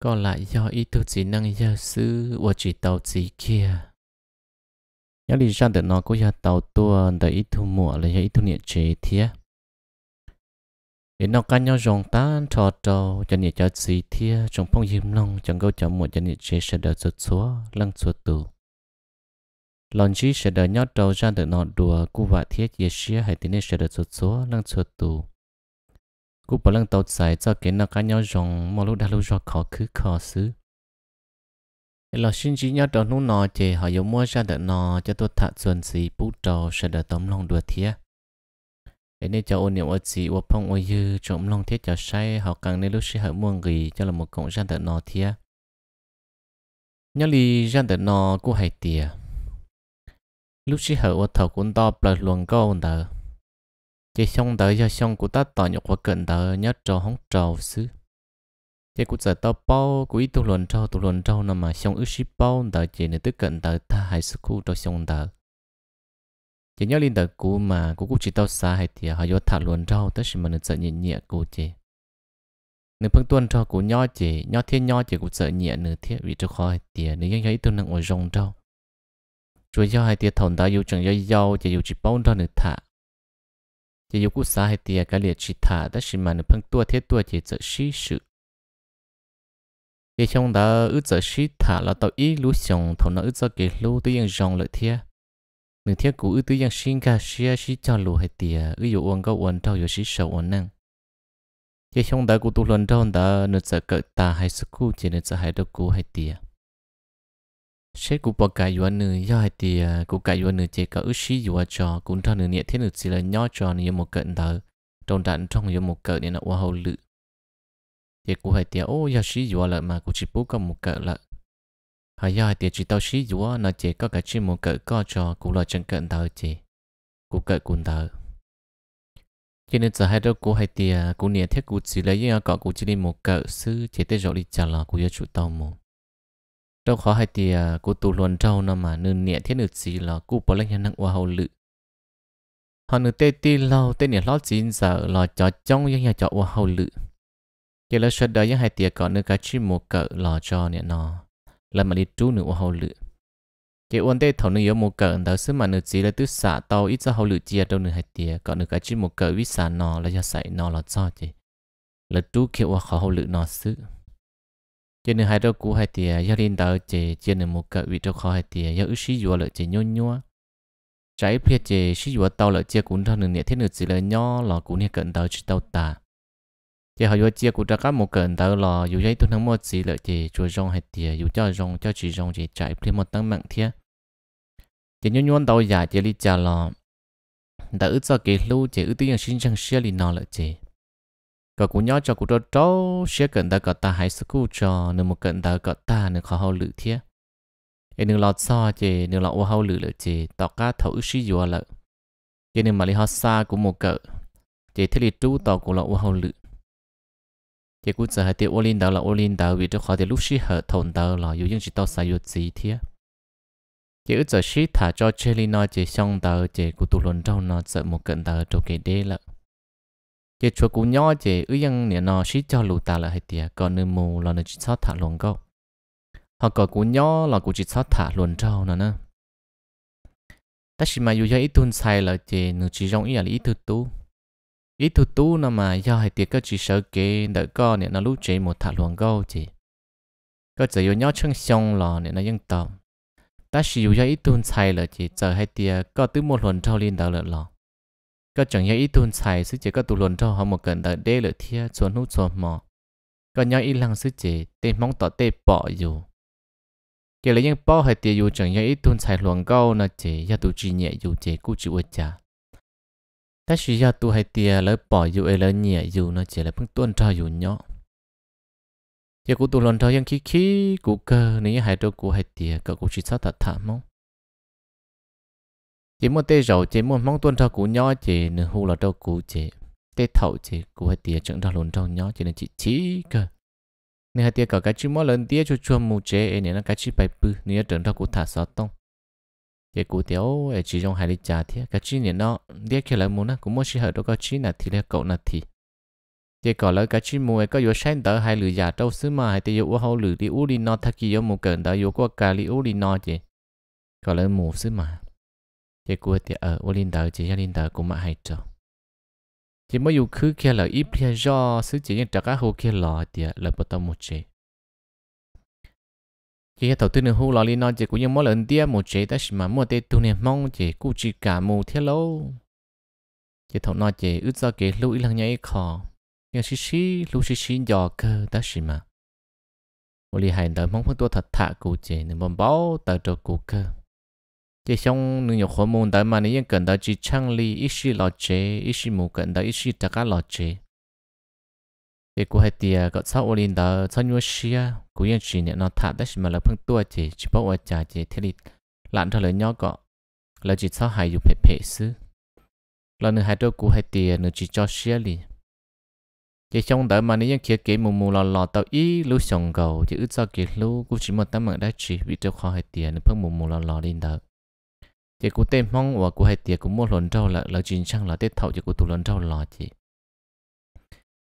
còn lại do ý thức chỉ năng gia sư và chỉ tàu chỉ kia nhớ lý ra được nó có gia tàu tua để ý thu mùa là ý thu niệm chế thiê để nó cá nhau rong tan trò trâu cho niệm cho chỉ thiê trong phong diêm long chẳng câu cho mùa cho niệm chế sẽ đỡ rụt xóa lăng xóa tù lần chỉ sẽ được nhau trâu ra được nó đùa cú vạ thiết dễ xia hay tin sẽ được rụt xóa lăng xóa tù cú bảo lăng tàu chạy cho kiến nó cá nhau rồng mà lúc đã lúc cho khó cứ khó xứ là sinh chỉ nhau đó nút nọ thì họ dùng mua ra được nọ cho tôi thả chuẩn gì bút trâu sẽ được tấm lòng đùa thiệt đến đây cho ôn niệm ở chị ô phong ở dư trộm lòng thiết cho say họ càng nên lúc sẽ hở mua gì cho là một cộng gian tự nọ thiệt nhớ li gian tự nọ của hải tiệt lúc sẽ hở ở thầu cũng to bật luồng câu đờ chỉ xong đời cho xong của ta tỏ nhục và cận đời nhớ trò hóng trò xứ chỉ của giờ tao bao của ít tu luận trâu tu luận trâu nằm mà xong ước ship bao đời chỉ để tức cận đời ta hãy sức khu cho xong đời chỉ nhớ linh đời cũ mà của cũng chỉ tao xa hay thì họ vô thả luận trâu tất nhiên mà nên sợ nhẹ nhẹ của chị nếu phương tuân trâu của nho chị nho thiên nho chị cũng sợ nhẹ nửa thiết vì cho khỏi khó hay những nếu ยัง thấy tu năng ngồi rong trâu rồi do hai tiệt thổn ta yêu chẳng do giàu chỉ yêu chỉ bao trâu nửa thả chỉ yêu cú xã hệ tiệt cái liệt chỉ thả đã xí mà nó phân tua thế tua chỉ trợ sĩ sự cái trong đó ước trợ sĩ thả là tàu ý lú xong thầu nó ước cho cái lú tự nhiên rong lợi thiệt nửa thiệt cú ước tự nhiên sinh cả xia sĩ cho lú hệ tiệt ước yêu uống có uống thâu yêu xí sầu uống năng cái trong đó cú tu luận thâu đó nửa trợ cỡ ta hay sức cú chỉ nửa trợ hay đâu cú hay tiệt sẽ cụ bỏ cả yuan nữ do hay thì à, cụ cả yuan nữ chỉ có ước sĩ yuan cho cũng thằng nữ nhẹ thế nữ chỉ là nhỏ cho nữ một cận thở trong đạn trong yếu một cỡ nên là hoa hậu lự thì cụ hai tiếc ô giờ sĩ yuan lợ mà cụ chỉ bố có một cỡ lợ hay giờ tiếc chỉ tao sĩ yuan nó chỉ có cả chỉ một cỡ co cho cũng lo chân cận thở chỉ cụ cỡ cùn thở cho nên giờ hai đứa cụ hai tiếc à, cụ nhẹ thế cụ chỉ là những có cụ chỉ đi một cỡ sư chỉ tới rồi đi trả là cụ yêu chủ tao một đâu khó hay thì à, cô tu luồn trâu nó mà nương nhẹ thiết nực gì là cô bỏ lên nhân năng hoa hậu lự họ nửa tê tê lâu tê nhẹ lót chín giờ lò cho trong những nhà cho hoa hậu lự giờ là sợ đời những hai tiệc có nửa cá chi một cỡ lò cho nhẹ nó là mà đi trú nửa hoa hậu lự giờ uốn tê thầu nửa yếu một cỡ đó xứ mà nửa gì là tứ xả tàu ít ra hậu lự chia đâu nửa hai tiệc có nửa cá chi một cỡ ít xả nó là cho sậy nó là cho chứ là trú kiểu khó hậu lự nó xứ cho nên hai đâu cũ hai tiề gia đình đỡ chế cho nên một cái vị đâu khó hai tiề gia ước sĩ vừa lợi chế nhon nhau trái phía chế sĩ vừa tàu lợi chế cũng thao nửa nhẹ thế nửa chỉ lợi nhau là cũng nhẹ cận đỡ chỉ tàu ta chế họ vừa chia cũng đã các một cận đỡ là dù giấy tôi thắng một chỉ lợi chế chùa rong hai tiề dù cho rong cho chỉ rong chế trái phía một tăng mạng thiệt chế nhon nhau tàu giả chế lý lò đã đỡ cho cái lưu chế ước tiếng sinh chẳng xe li nào lợi chế có cũng nhớ cho cụ cho cháu sẽ cần ta có ta hãy school cho nên một cần ta có ta nên khó hậu lử thiệt em nên lo xa chị nên lo ô hậu lử lự chị tao cả thấu sĩ dùa lợ cho nên mà đi họ xa của một cỡ chị thế thì trú tao cũng là ô hậu lử chị cũng giờ hai tiệu ô linh đó là ô linh đó vì cho khó thì lúc sĩ hở thồn đó là dù những chị tao xài dù gì thiệt chị ước giờ sĩ thả cho chơi linh nó chị xong đó chị cũng tụ lồn trong nó sợ một cận đó trong cái đê lợ chế chúa cũng nhỏ chế ư yang nè nó xí cho lù ta là hết tiệt còn nương mù là nó chỉ sót thả luôn câu họ có cũng nhỏ là cũng chỉ sót thả luôn trâu nữa nè ta chỉ mà dù cho ít tuân sai là chỉ nửa chỉ rong ý là ít tu tu ít tu tu nó mà do hết tiệt có chỉ sợ kế đỡ co nè nó lúc chỉ một thả luôn câu chế có chỉ dù nhỏ chân xong là nè nó vẫn tầm ta chỉ dù cho ít tuân sai là chỉ giờ hết tiệt có tứ một lần trâu liên đầu lợn lò ก็จังยังอีตุนใส่ซึ่งเจก็ตุลนเท่าหอมกันแต่เด้เลยเทียชวนหูชวนหมอก็ยังอีหลังซึ่งเจเต็มมองต่อเต็มปออยู่เกลยังป้อให้เตียอยู่จังยังอีตุนใส่หลวงเก้านะเจยาตุจีเนี่ยอยู่เจกูจิวจ่าแต่ชียาตุให้เตียเลยปออยู่เอเลยเนี่ยอยู่นะเจเลยเพิ่งต้นเท่าอยู่เนาะเจกูตุลนเท่ายังขี้ขี้กูเกอนี่หายตัวกูให้เตียก็กูชิดซาตัดถามมั้ง chỉ muốn tê rầu chỉ muốn mong tuân theo cú nhỏ chỉ nửa hù là đâu cú chỉ tê thầu chỉ cú hai tia chẳng đâu luôn đâu nhỏ chỉ nên chỉ chỉ cơ nửa hai tia cả cái chỉ mỗi lần tia cho chua mù chế nên là cái chỉ bài bự nửa chẳng đâu cú thả sao tông chỉ cú tiểu ấy chỉ trong hai lít trà thế cái chỉ nên nó tia khi lại muốn nó cũng muốn chỉ hợp đâu cái chỉ là thì là cậu là thì chỉ có lỡ cái mù ấy có yếu sáng tờ hai lưỡi giả đâu xứ mà hai tia yếu hậu lưỡi đi u đi nó thắc kỳ yếu mù cẩn tới yếu qua cà lưỡi u đi nó chỉ có lỡ mù xứ mà chỉ của thì ở ô linh đỡ chỉ cho linh đỡ cũng mà hay cho chỉ mới dùng khứ kia là ít phía do sứ chỉ nhân trả cá hồ kia lò thì là bắt đầu một chế chỉ đầu tư nữa hồ lò linh nói chỉ cũng như mỗi lần tiếc một chế ta mà mua tê tu niệm mong chỉ cũng chỉ cả mù thiết lâu chỉ thầu nói chỉ ước do cái lưu ý lăng nhảy khó nhưng xí xí lưu xí xí dò cơ ta mà một lý hành đời mong phải tu thật thà cụ chế nên bom bao tờ cho cụ cơ chỉ xong nương nhọc khó môn tới mà nếu như cần tới chỉ chăng li ít xí lo chế ít xí mù cần tới ít xí tất cả lo chế để cô hay tiệt có sáu ô linh đó sáu nhuôi xia cô yên chỉ nhận nó thả đấy mà là phương tua chỉ chỉ bảo ở nhà chỉ thế thì lặn thôi lấy nhau cọ là chỉ sáu hai dục phê phê sư, là nương hai đôi cô hay tiệt nương chỉ cho xia li chỉ xong tới mà nếu như kia kế mù mù lọ lọ tàu ý lưu sòng cầu chỉ ướt sao kia lưu cô chỉ một tấm mạng đã chỉ vì cho khó hay tiệt nương phương mù mù lọ lọ lên đó chỉ cú tên mong và cú hai tiệt cú mua lợn trâu là là chuyện chăng là tết thầu chỉ cú tụ lợn trâu là chỉ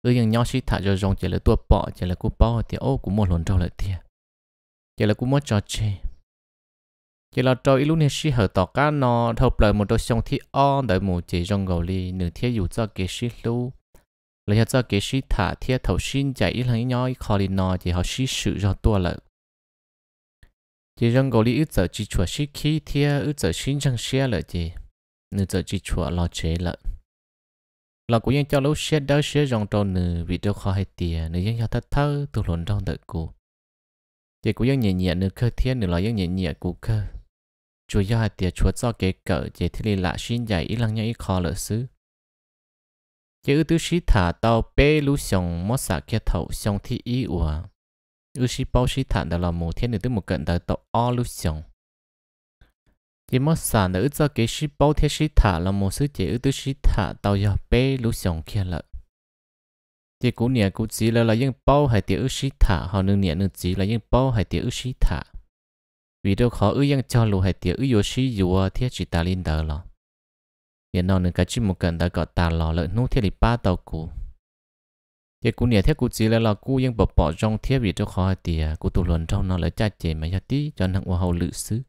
cứ những nhau xí thả cho rong chỉ là tua bọ chỉ là cú bao thì ô cú mua lợn trâu là tiệt chỉ là cú mua trò chơi chỉ là trâu ít lúc này xí hở tỏ cá nó thâu lời một đôi sông thi o đợi mù chỉ rong gầu li nửa thiết dù cho kế xí lu lấy cho kế xí thả thiết thầu xin chạy ít lần nhỏ khó đi nó chỉ họ xí sự cho tua là chỉ rằng gọi đi ít giờ chỉ chùa sĩ khí thia ít giờ xin chẳng xe là gì nữ giờ chỉ chùa lo chế lợ là cho lúc xe đó xe rong trâu nữ vì đâu khó hay nữ tiền nữ ยัง cho thật thơ tu lộn trong đợi cụ chỉ cũng ยัง nhẹ nhẹ nữ khơi thiên nữ lo ยัง nhẹ nhẹ cụ khơi, chùa do hay tiền chùa do kế cỡ chỉ thì lạ xin dạy ít lăng nhau ít khó lợ xứ chỉ ư tứ xí thả tàu bê lũ xong mót xả kia thầu xong thi ý ủa u sĩ bao sĩ thản đó là một thiên nữ tới một cận tới tàu o lưu xong chỉ mất sản nữ cho cái shi bao thiên sĩ thả là một sứ chỉ ư tới shi thả tàu giờ bê lưu xong kia lợi chỉ cú nè cú chỉ là là những bao hay tiểu ư shi thả họ nương nè nương chỉ là những bao hay tiểu ư shi thả vì đâu khó ư những cho lù hay tiểu ư yoshi yua thiên chỉ ta linh đó là hiện nó nương cái chỉ một cận đã có ta lò lợi nô thiên lý ba tàu cũ giờ cú nhẹ thế cú chỉ là là vẫn bỏ bỏ trong thiết bị cho khỏi thì à, cú tụ luận trong nó là cha chế mà giờ tí cho năng hoa hậu lự xứ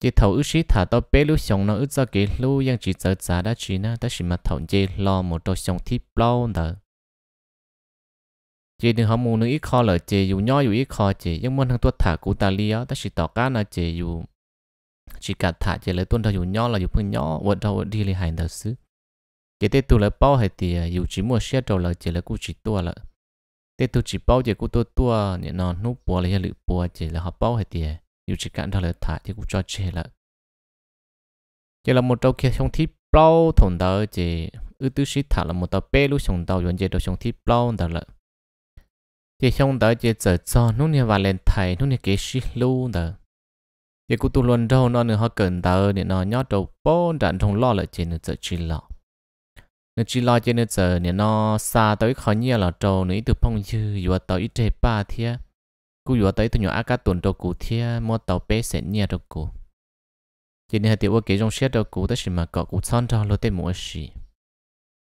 chỉ thầu ước sĩ thả tao bé lúc xong nó ước ra cái lúc vẫn chỉ sợ giá đã chỉ na đã chỉ mà thầu chế lo một đôi xong thiết bao đó chỉ đừng hâm mù nữa ít khó lỡ chế dù nhỏ dù ít khó chế nhưng muốn thằng tuột thả cú ta lia đã chỉ tỏ cá nó chế dù chỉ cả thả chế lấy tuần thầu dù nhỏ là dù phương nhỏ vợ đầu đi lấy hành đầu xứ cái tết tu là bao hay thì dù chỉ mua xe trâu là chỉ là cũng chỉ tua là tết tu chỉ bao chỉ cũng tua tua nhỉ nó nút bùa là lựu bùa chỉ là họ bao hay thì dù chỉ cản thôi là thả thì cũng cho chơi là chỉ là một trâu kia không thích bao thùng đó chỉ ư tư sĩ thả là một tàu bê lúc xuống tàu vẫn chỉ đâu xuống thích bao đó là chỉ xong đó chỉ giờ cho nút này vào lên thầy nút này kế sĩ luôn đó chỉ cũng tu luôn đâu nó nữa họ cần đó để nó nhót đầu bao đạn trong lo lại chỉ nữa chỉ lo nó chỉ lo cho nó giờ nè nó xa tới khó nhia là trâu nữa từ phong dư vừa tới ít chế ba thia cú vừa tới từ nhỏ ác tuần trâu cụ thia mua tàu bé sẽ nhia trâu cụ chỉ nên tiêu cái trong xe trâu cụ tất nhiên mà có cụ son trâu lô tê mua gì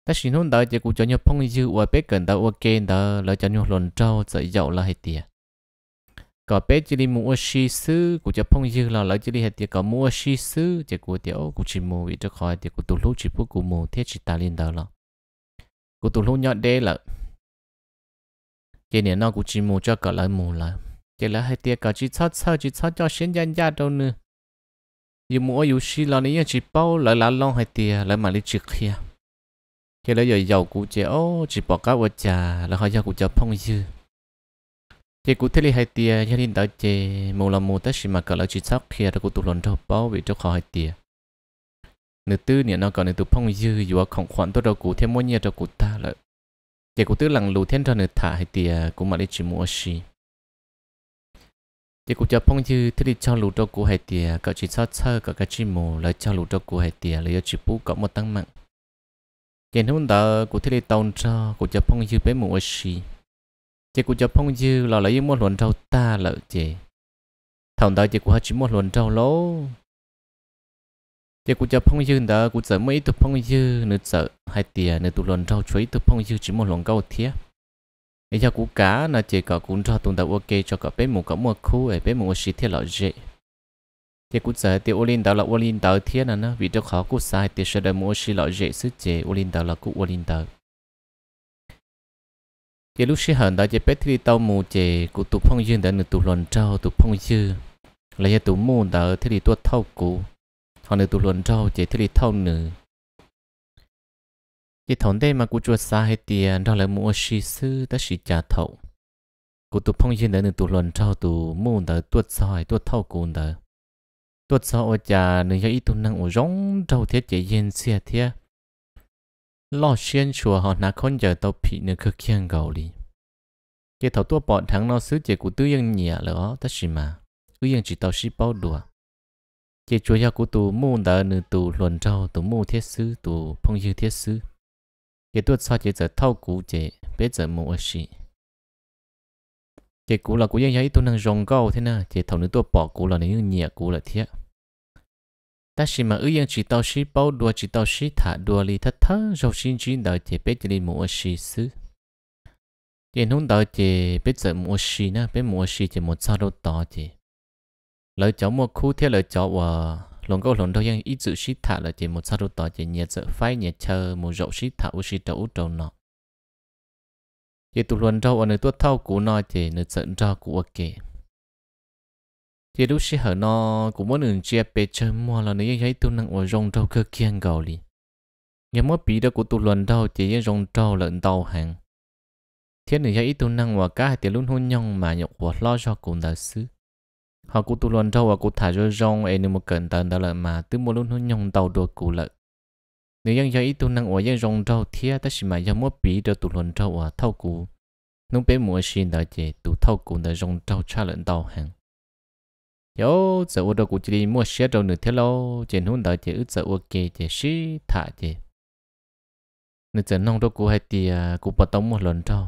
tất nhiên hôm đó chỉ cụ cho nhau phong dư vừa bé cần đó ok đó là cho nhau lồn trâu dậy dậu là hết tiệt có bé chỉ đi mua xí sư của cho phong dư là lỡ chỉ đi hết thì có mua xí sư chỉ của tiểu của chỉ mua vì cho khỏi thì của tụ lũ chỉ phút của mua thiết chỉ ta lên đó là của tụ lũ nhọn đê là cái này nó của chỉ mua cho cả lại mua là cái là hết thì có chỉ sát sát chỉ sát cho xuyên gian gia đâu nữa dù mua dù xí là nếu chỉ bao lại là long hết thì lại mà đi chỉ kia cái là giờ giàu của chỉ ô chỉ bỏ cá vào trà là họ giàu của cho phong dư thì cụ thể là hai tia gia đình đã chế một là một tất mà cả là chỉ sắp khi là cụ tụ lần cho bao vì cho khỏi hai tia nửa tư nè nó còn nửa tụ phong dư dù không khoản tôi đâu cụ thêm mua nhà cho cụ ta là chỉ cụ tư lằng lù thêm cho nửa thả hai tia cũng mà đi chỉ mua xì chỉ cụ cho phong dư thế đi cho lù cho cụ hai tia cả chỉ sắp sơ cả cái chỉ mù lại cho lù cho cụ hai tia lấy chỉ phú có một tăng mạng chỉ hôm đó cụ thế đi tàu cho cụ cho phong dư bé mua xì chỉ cũng cho phong dư là lấy một luận trâu ta lợ chị thằng đó chỉ cũng chỉ một luận trâu lố chỉ cũng cho phong dư đó cũng sợ mấy tụ phong dư nữa sợ hai tiền nữa tụ luận trâu chuối tụ phong dư chỉ một luận câu thiết ấy cho cụ cá là chỉ có cụ cho tụi tao ok cho cả bé một cả một khu ấy bé một xí thiết lợ dễ thì cũng sợ tiểu olin đó là olin đó thiết là nó vì cho khó cũng sai thì sẽ đợi một xí lợ dễ sức chế olin đó là cụ olin đó giờ lúc xưa hận đã giờ bé thì tao mù chè cụ tụ phong dương đã nửa tụ luận trâu tụ phong dương là giờ tụ mù đã thế thì tuốt thâu cụ họ nửa tụ luận trâu chè thế thì thâu nửa giờ thằng đây mà cụ chuột xa hết tiền đó là mua xí sư đã xí trả thầu cụ tụ phong dương đã nửa tụ luận trâu tụ mù đã tuốt soi tuốt thâu cụ đã tuốt soi ở nhà nửa giờ ít tụ năng ở rong trâu thế chè yên xe thế lo xuyên chùa họ nà con giờ tàu phi nữa cứ kiêng gầu đi cái thầu tua bọn thằng nó xứ chế của tư yên nhẹ lỡ tất gì mà cứ yên chỉ tàu ship bao đùa chế chùa nhà của tù mu đã nữ tù luận trâu tù mu thiết sư tù phong dư thiết sư cái tuột sao chế giờ thâu cũ chế bây giờ mu ở xí chế cũ là cũ yên giấy tôi năng rong gầu thế na, chế thầu nữ tua bỏ cũ là nữ nhẹ cũ là thiết ta chỉ mà ưu yên chỉ tao xí bao đùa chỉ tao xí thả đùa lì thất thơ rồi xin chỉ đợi thì bé chỉ lì mua xí xứ tiền hôm đợi thì bé giờ mua xí nè bé mua xí thì một sao đâu tỏ thì lời cháu mua khu thế lời cháu và lòng câu lòng đâu yên ít chữ sĩ thả là thì một sao đâu tỏ thì nhiệt sợ phai nhiệt chờ một rậu sĩ thả u xí trâu trâu nọ thì tụ luận đâu ở nơi tuốt thao cũ nói thì nơi giận ra cũ ok thì lúc xưa hở nó cũng muốn đường chia bể chơi mua là nếu thấy tôi năng ở rong đâu cơ kiên gầu li nhớ mất bị đó của tôi luận đâu chỉ rong đâu lợn tàu hàng thế nữa thấy tôi năng và cái thì luôn hôn nhong mà nhọc và lo cho cùng đại sứ họ cũng tôi luận đâu và cũng thả cho rong ấy nếu một cần tần đó lợn mà tôi muốn luôn hôn nhong tàu đồ cụ lợn nếu dân thấy tôi năng ở dân rong đâu thì ta chỉ mà nhớ mất bị đó tôi luận đâu và thâu cụ nông bé mua xin đó chỉ tôi thâu cụ đã rong đâu cha lợn tàu hàng yo giờ ô đồ của chị mua xe đầu nửa thế lô chị hôn đợi chị ước giờ ô kê chị xí thả chị nửa giờ nông đồ của hay tia của bắt đầu mua lần trâu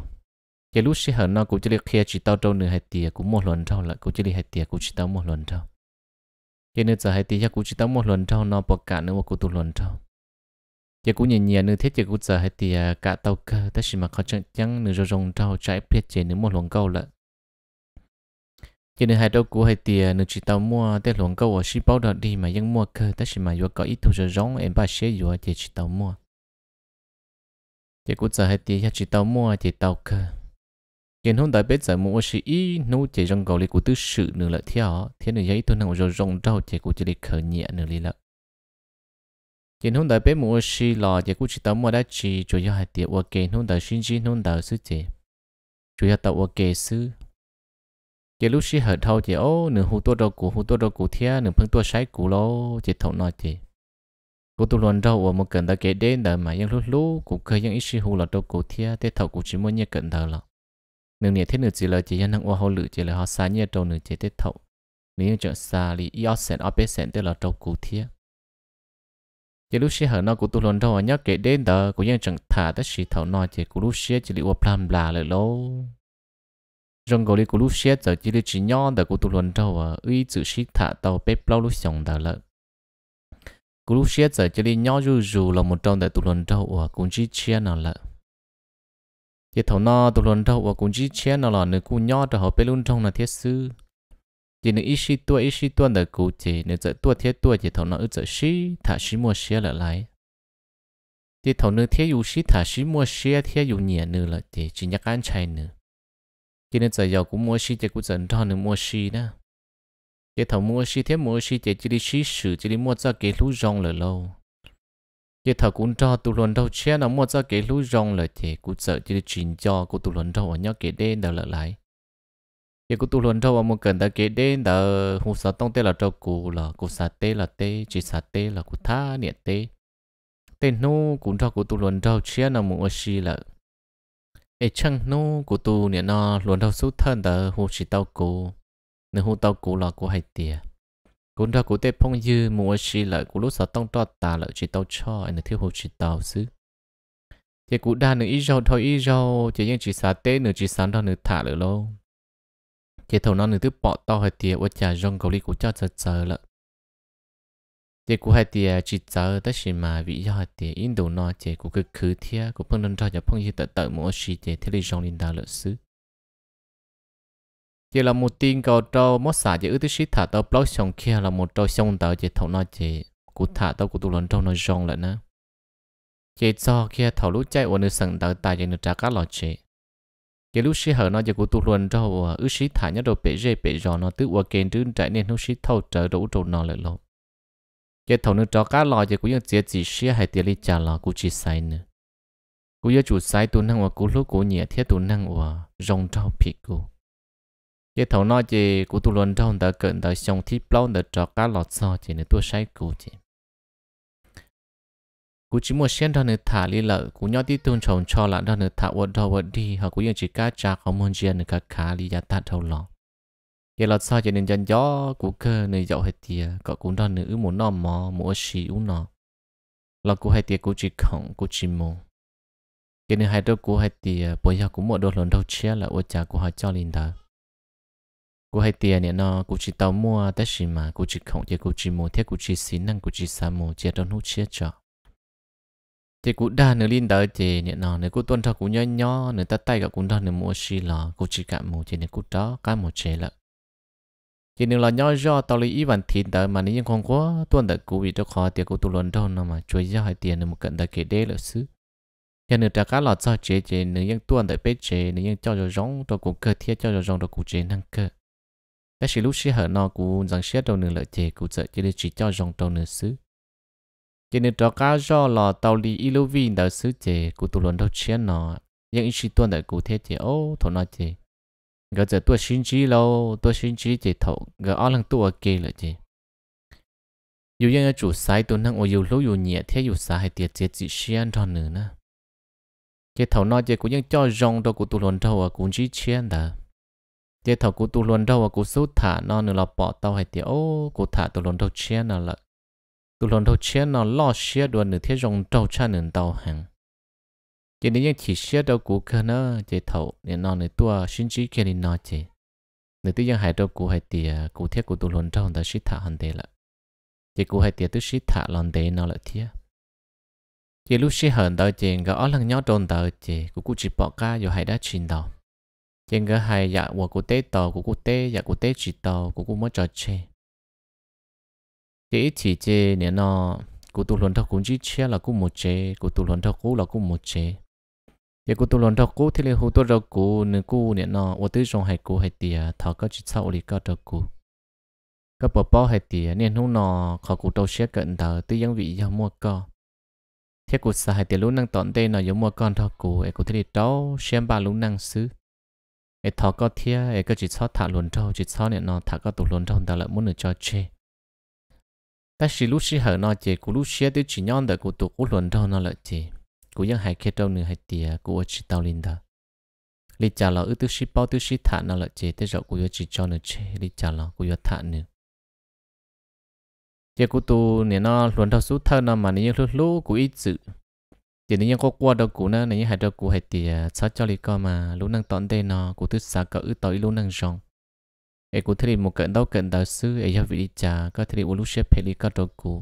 chị lúc xí hở nó của chị kia chỉ tao trâu nửa hay tia của mua lần trâu lại của chị hay tia của chỉ tao mua lần trâu chị nửa giờ hai tia của chỉ tao mua lần trâu nó bỏ cả nữa của tụ lần trâu chị cũng nhìn nhìn nửa thế chị cũng giờ hay tia cả tàu cơ tất nhiên mà khó chẳng chẳng nửa rồng trâu trái biết chị nửa mua lần câu lại cho nên hai đâu của hai tiền nếu chỉ tao mua tết luồng câu ở ship bao đó đi mà vẫn mua cơ tất nhiên mà vừa có ít thu rồi rong em ba xe vừa chỉ chỉ tao mua chỉ cũng giờ hai tiền chỉ tao mua thì tao cơ hiện hôm tại biết giờ mua sĩ ý nô chỉ rong cầu lấy của tư sự nữa là theo thế này giấy tôi nào rồi rong đâu chỉ cũng chỉ để khởi nhẹ nữa đi lợt hiện hôm tại biết mua sĩ lò chỉ cũng chỉ tao mua đã chỉ cho yếu hai tiền ok hôm tại xin chỉ hôm tại sư chỉ chủ yếu tao ok sư chỉ lúc xí hở thâu chỉ ô nửa hú tua đầu cũ hú tua đầu cũ thia nửa phương tua sái cũ lô chỉ thấu nói chỉ cô tu luận đâu ở một cận ta kể đến đời mà mà ยัง lúc lúc cũng ít xí hú là đầu cũ thia thế thấu cũng chỉ muốn nhớ cận thờ là nửa nhẹ thế nửa chỉ là chỉ nhân năng ô hậu lự chỉ là họ xa nhớ đầu nửa chỉ thế thầu nếu chọn xa thì yếu sen ở bên sen thế là đầu cũ thia chỉ lúc xí hở nó cũng tu luận đâu nhớ kể đến đời chẳng thả tới xí thấu nói chỉ cũng lúc xí chỉ liệu plam là lời lâu rong gọi của Lú xe giờ chỉ để chỉ nhau đã của tu luận trâu à uy chữ sĩ thả tàu bếp lâu Lú xong đã lợn cú Lú xe giờ chỉ đi nhau rù rù là một trong đại tu luận trâu à cũng chỉ chia nào lợn giờ thầu nó tu luận trâu à cũng chỉ chia nào là nữ cú nhau cho họ bê luôn trong là thiết sư chỉ nữ ít sĩ tua ít sĩ tua đại cú chỉ nữ giờ tua thiết tua chỉ thầu nó ít giờ sĩ thả sĩ mua xe lại lại thì thầu nữ thiết yếu sĩ thả sĩ mua xe thiết yếu nhẹ nữ là chỉ chỉ nhắc anh chay nữa cho nên giờ giàu cũng mua xí chỉ cũng dần ra nữa mua xí đó chỉ thầu mua xí thế mua xí chỉ chỉ đi xí sử chỉ đi mua ra cái lũ rong là lâu chỉ thầu cũng cho tụ luận đâu che nó mua ra cái lũ rong là thì cũng sợ chỉ đi chuyển cho của tụ luận đâu ở nhau cái đen đó là lại chỉ cũng tụ luận đâu mà muốn cần ta cái đen đó hụt sao tông tê là trâu cù là cù sa tê là tê chỉ sa tê là cù tha niệm tê tên nô cũng cho của tụ luận đâu che nó mua xí là ai chăng nô của tu nè nó luôn đâu số thân tờ hồ chỉ tao cụ nè hồ tao cụ là của hai tiề, cũng đó cụ tê phong dư mua chỉ lợi của lúc sợ tông to tà lợi chỉ tao cho anh thiếu hồ chỉ tao xứ thì cụ đa nửa ít rau thôi ít rau chỉ những chỉ xả tê nửa chỉ sáng đó nửa thả lửa lâu chỉ thầu nó nửa thứ bỏ to hai tiề quá trà rong cầu đi của cho chờ chờ lợi thì cũng hay thì chỉ chờ tất nhiên mà vì do thì in đồ nó chế cũng cứ cứ thế cũng phân đơn cho cho phân như tận tận mỗi sự chế thế là trong linh đạo lợi sứ thì là một tin cầu cho mất xã thì ước thứ sĩ thả tao blog xong kia là một trâu xong tao chế thầu nó chế cũng thả tao cũng tu lớn trâu nó rong lại nữa chỉ cho kia thầu lúc chạy ổn nơi sẵn tao tại thì nơi trả cá lò chế. cái lúc sĩ hở nó giờ cũng tu lớn trâu ước sĩ thả nhất đồ bể rê bể giò nó tự ua kênh trứng chạy nên lúc sĩ thầu trở đủ trâu nó lại lộn cái thầu nước cho cá lò thì cũng như chế chỉ xia hay tiền đi trả lò cũng chỉ sai nữa cũng như chủ sai tu năng và cũng lúc cũng nhẹ thiết tu năng và rong trao phi cụ cái thầu nó thì cũng tu luôn trong đã cận đã xong thì bao đã cho cá lò cho chỉ nên tôi sai cụ chỉ cũng chỉ một xem ra nữa thả lý lợ cũng nhau đi tuôn trồng cho lại ra nữa thả vật đâu vật đi họ cũng như chỉ cá trà không muốn chia nữa cá cá lý giá ta thầu lò giờ là sao cho nên dân gió của cơ này dậu hay tiề có cũng đó nữ muốn nó mò muốn xì uống nó là của hay tiề của chỉ khổng của chỉ mồ cho nên hai đứa của hai tiề bây giờ cũng một đôi lần đầu chia là ô cha của họ cho linh đó của hai tiề này nó của chỉ tàu mua tới xì mà của chỉ khổng chỉ của chỉ mồ thiết của chỉ xí năng của chỉ sa mồ chia đơn hút chia cho thì cụ đa nữa linh đó thì nhận nó nữa cụ tuân thọ cụ nhỏ nhỏ nữa ta tay cả cụ đó nữa mua xì lò cụ chỉ cả mù thì nữa cụ đó cả một chế lợ chỉ nếu là nhỏ do tao lấy ý bản thịt đó mà nếu không có tuân đã cú vì cho khó tiền cú tu lớn đâu nào mà chuối ra hai tiền một cận đại kể đế là xứ cho nên ta cá là do chế chế nếu những tuân đã bế chế nếu những cho cho rong cho cú cơ thiết cho cho rong cho cú chế năng cơ cái sự lúc xí hở nó cú rằng xí đâu nữa lợi chế cú sợ chỉ để chỉ cho rong đâu nữa xứ cho nên cho cá do là tao lấy ý lưu vi đã xứ chế cú tu lớn đâu chế nó những ý tuần đã cú thiết chế ô thổ nó chế gỡ giờ tua xin chí lâu tua xin chí thì thấu gỡ ở lăng tua kê là gì dù dân chủ sai tôi năng ô dù lâu, dù nhẹ thế dù sai hay tiệt chết chỉ xiên thon nữa nè chế thầu nói chế cũng dân cho rong đâu của tôi luôn đâu à cũng chỉ xiên đó. chế thầu của tôi luôn đâu à cũng số thả nó nữa là bỏ tao hay tiệt ô của thả tôi luôn đâu xiên nào là tôi luôn đâu xiên nào lo xiên đồ nữa thế rong đâu cha nữa tao hàng chỉ đến những chỉ sửa đâu cũ cơ nó chỉ thầu nên nó này tua sinh trí cái nên nó chỉ nếu tự nhiên hải đâu cũ hải tiề cũ thiết cũ tu luận trong đó sĩ thả hẳn thế là chỉ cũ hải tiề tức sĩ thả lòng thế nó là thiết chỉ lúc sĩ hận đó chỉ ngỡ ở lần nhau trộn đó chỉ cũ cụ chỉ bỏ ca rồi hải đã chín đó chỉ ngỡ hải dạ của cũ tế tàu của cụ tế dạ cũ tế chỉ tàu của cụ mới trò chơi chỉ chỉ chơi nên nó cụ tu luận thâu cũng chỉ chia là cụ một chơi, cụ tu luận thâu cũ là cụ một chơi giờ cô tu lon đâu cô thì là hồ tu đâu cô nữa cô nè nó ô tư trong hai cô hai tia thọ có chỉ sau đi có đâu cô có bỏ bỏ hai tia nên hôm nọ khó cô đâu sẽ cận thở tư dân vị giờ mua co thế cô sa hai tia năng tọn tê nó giống mua con đâu cô ấy cô thì đâu xem ba lúc năng xứ ấy thọ có thia ấy có chỉ sau thả lon đâu chỉ sau nè nó thả có tu lon đâu đó là muốn được cho ta chỉ lúc xí hở nó chê cô lúc xí tới chỉ nhon đợi cô tu cô lon đâu nó lại chê กูยังหายเคตรงนึงหายเตียกูว่าชิตาลินดาลิจ่าเราอึตุชิปอตุชิถานั่นแหละเจแต่เรากูยังจิจอนึงเชลิจ่าเรากูยังถานึงเจ้ากูตัวเนี่ยน่ะล้วนเท่าสู้เท่านั้นมันยังลุ้ลุ้กูอีจื้อเดี๋ยวนี้ยังก็กลัวดอกกูนะในยังหายดอกกูหายเตียซัดเจ้าลิก็มาลุ้นั่งตอนเดนอกูตุสาก็อึต่อยลุ้นั่งจองเอ้กูที่รีโมเกินดอกเกินดาวซื้อเอ้ยาวิลิจ่าก็ที่รีอุลุเชเพลิก็ดอกกู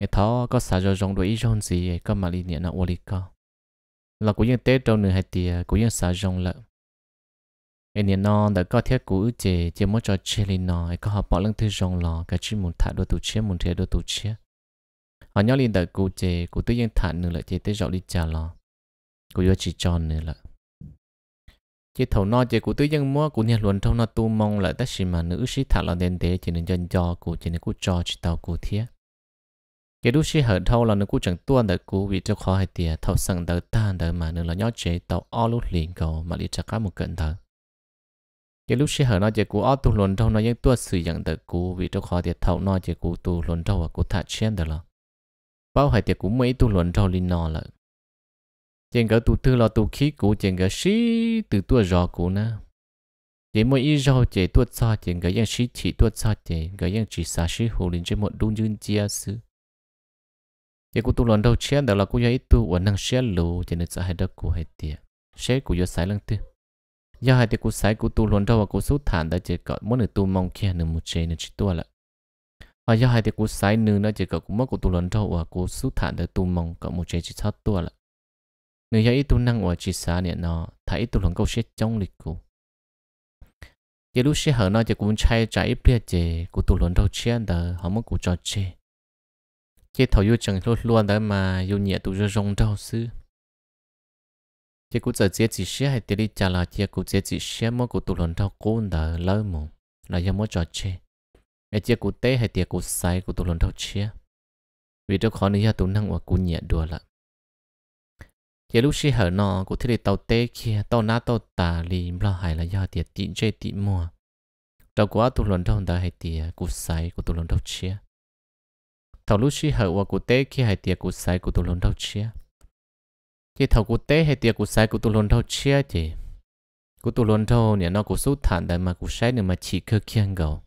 người thó có xả cho rong đuổi rong gì có mà đi niệm là ô co là của như tết trong nửa hai tia của như xả rong lợ em niệm non đã có thiết cũ chế chế mỗi trò chơi lý nọ có họ bỏ lưng thứ rong lò cái chỉ muốn thả đồ tủ chia muốn thế đồ tủ chia họ nhớ liên đại cụ chế cụ tự nhiên thả nửa lại chế tới rõ đi trả lò cụ do chỉ tròn nửa lại chế thầu no chế cụ tư dân mua cụ nhà luận trong nó tu mong lại tất xì mà nữ sĩ thả là đền tế chỉ nên dân cho cụ chỉ nên cụ cho chỉ tàu cụ thiết cái đứa sĩ hở thâu là nó cũng chẳng tuân được cú vì cho khó hay tiệt thâu sẵn đỡ ta đỡ mà nó là nhót chế tàu o lút liền cầu mà đi chắc cả một cận thở cái lúc sĩ hở nói chỉ cú o tu luồn thâu nó những tuân sử dụng đỡ cú vì cho khó tiệt thâu nói chỉ cú tu luồn thâu và cú thả chen đỡ là bao hay tiệt cú mấy tu luồn thâu liền nọ là chèn cái tu tư là tu khí cú chèn cái sĩ từ tu rõ cú nè chỉ mỗi ít rau chỉ tu sao chỉ cái yang sĩ chỉ tu sao chỉ cái yang chỉ sa sĩ hồ liền chỉ một đun dương chia sư giờ cô tu lần đầu chiến đó là cô giờ ít tu vẫn năng xé lù cho nên sẽ hay đất cô hay tiệt xé cô giờ sai lần tư giờ hai tiệt cô sai cô tu lần đầu và cô xuất thản đã chỉ có mỗi người tu mong kia nửa một chế nửa chỉ tu lại ở giờ hai tiệt cô sai nửa nó chỉ có cũng mất cô tu lần đầu và cô xuất thản đã tu mong có một chế chỉ sáu tu lại nửa giờ tu năng và chỉ xa nè nó thấy ít tu lần cầu xé trong lịch cô giờ lúc xé hở nọ chỉ cũng chạy trái ít bia chế cô tu lần đầu chiến đó họ mất cô cho chế khi thầu yêu chẳng luôn luôn đó mà yêu nhẹ tụ cho rong đau sư chế cố giờ chế chỉ xe hay tiền đi trả là chế cố chế chỉ xe mỗi cố tụ lần đâu cũng đã lỡ mù là do mỗi trò chơi ai chế cũng té hay tiền cố sai cố tụ lần đâu chia vì đó khó nữa tụ năng và cố nhẹ đùa lại chế lúc xe hở nọ cố thiết đi tàu té kia tàu ná tàu tà lì lo hại là do tiền tiện chơi tiện mua đâu quá tụ lần đâu đã hay tiền cố sai cố tụ lần đâu chia thầu lúc chi hở của cụ tế khi hai tiệc của sai của tu lôn đâu chia khi thầu của tế hai tiệc của sai của tu lôn đâu chia thì của tu lôn đâu nè nó của số thản đại mà của sai nữa mà chỉ cơ kiêng gầu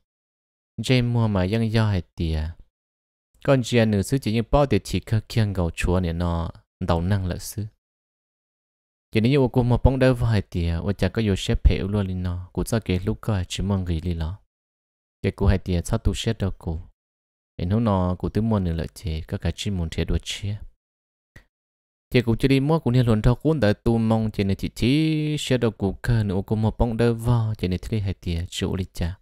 dây mua mà mà ยัง do hai tiệc con chia nữ sứ chỉ như bao tiệc chỉ cơ kiêng gầu chúa nè nó đầu năng lợi sứ chỉ nếu của mà bóng đá vài tiệt, và chả có yêu xếp hiểu luôn đi nó, cô cho cái lúc có chỉ mong gì đi nó, cái của hai tiệt sao tu xếp đâu cô, nên hôm nọ cụ tư mua nửa lợi chế các cái chi muốn chế đuổi chia chế cụ chỉ đi mua cũng nên luôn thao cuốn đã tu mong chế nên chỉ chỉ sẽ đầu cụ cơ nữa cụ một bóng đỡ vò chế nên thấy hai tiền chủ đi cha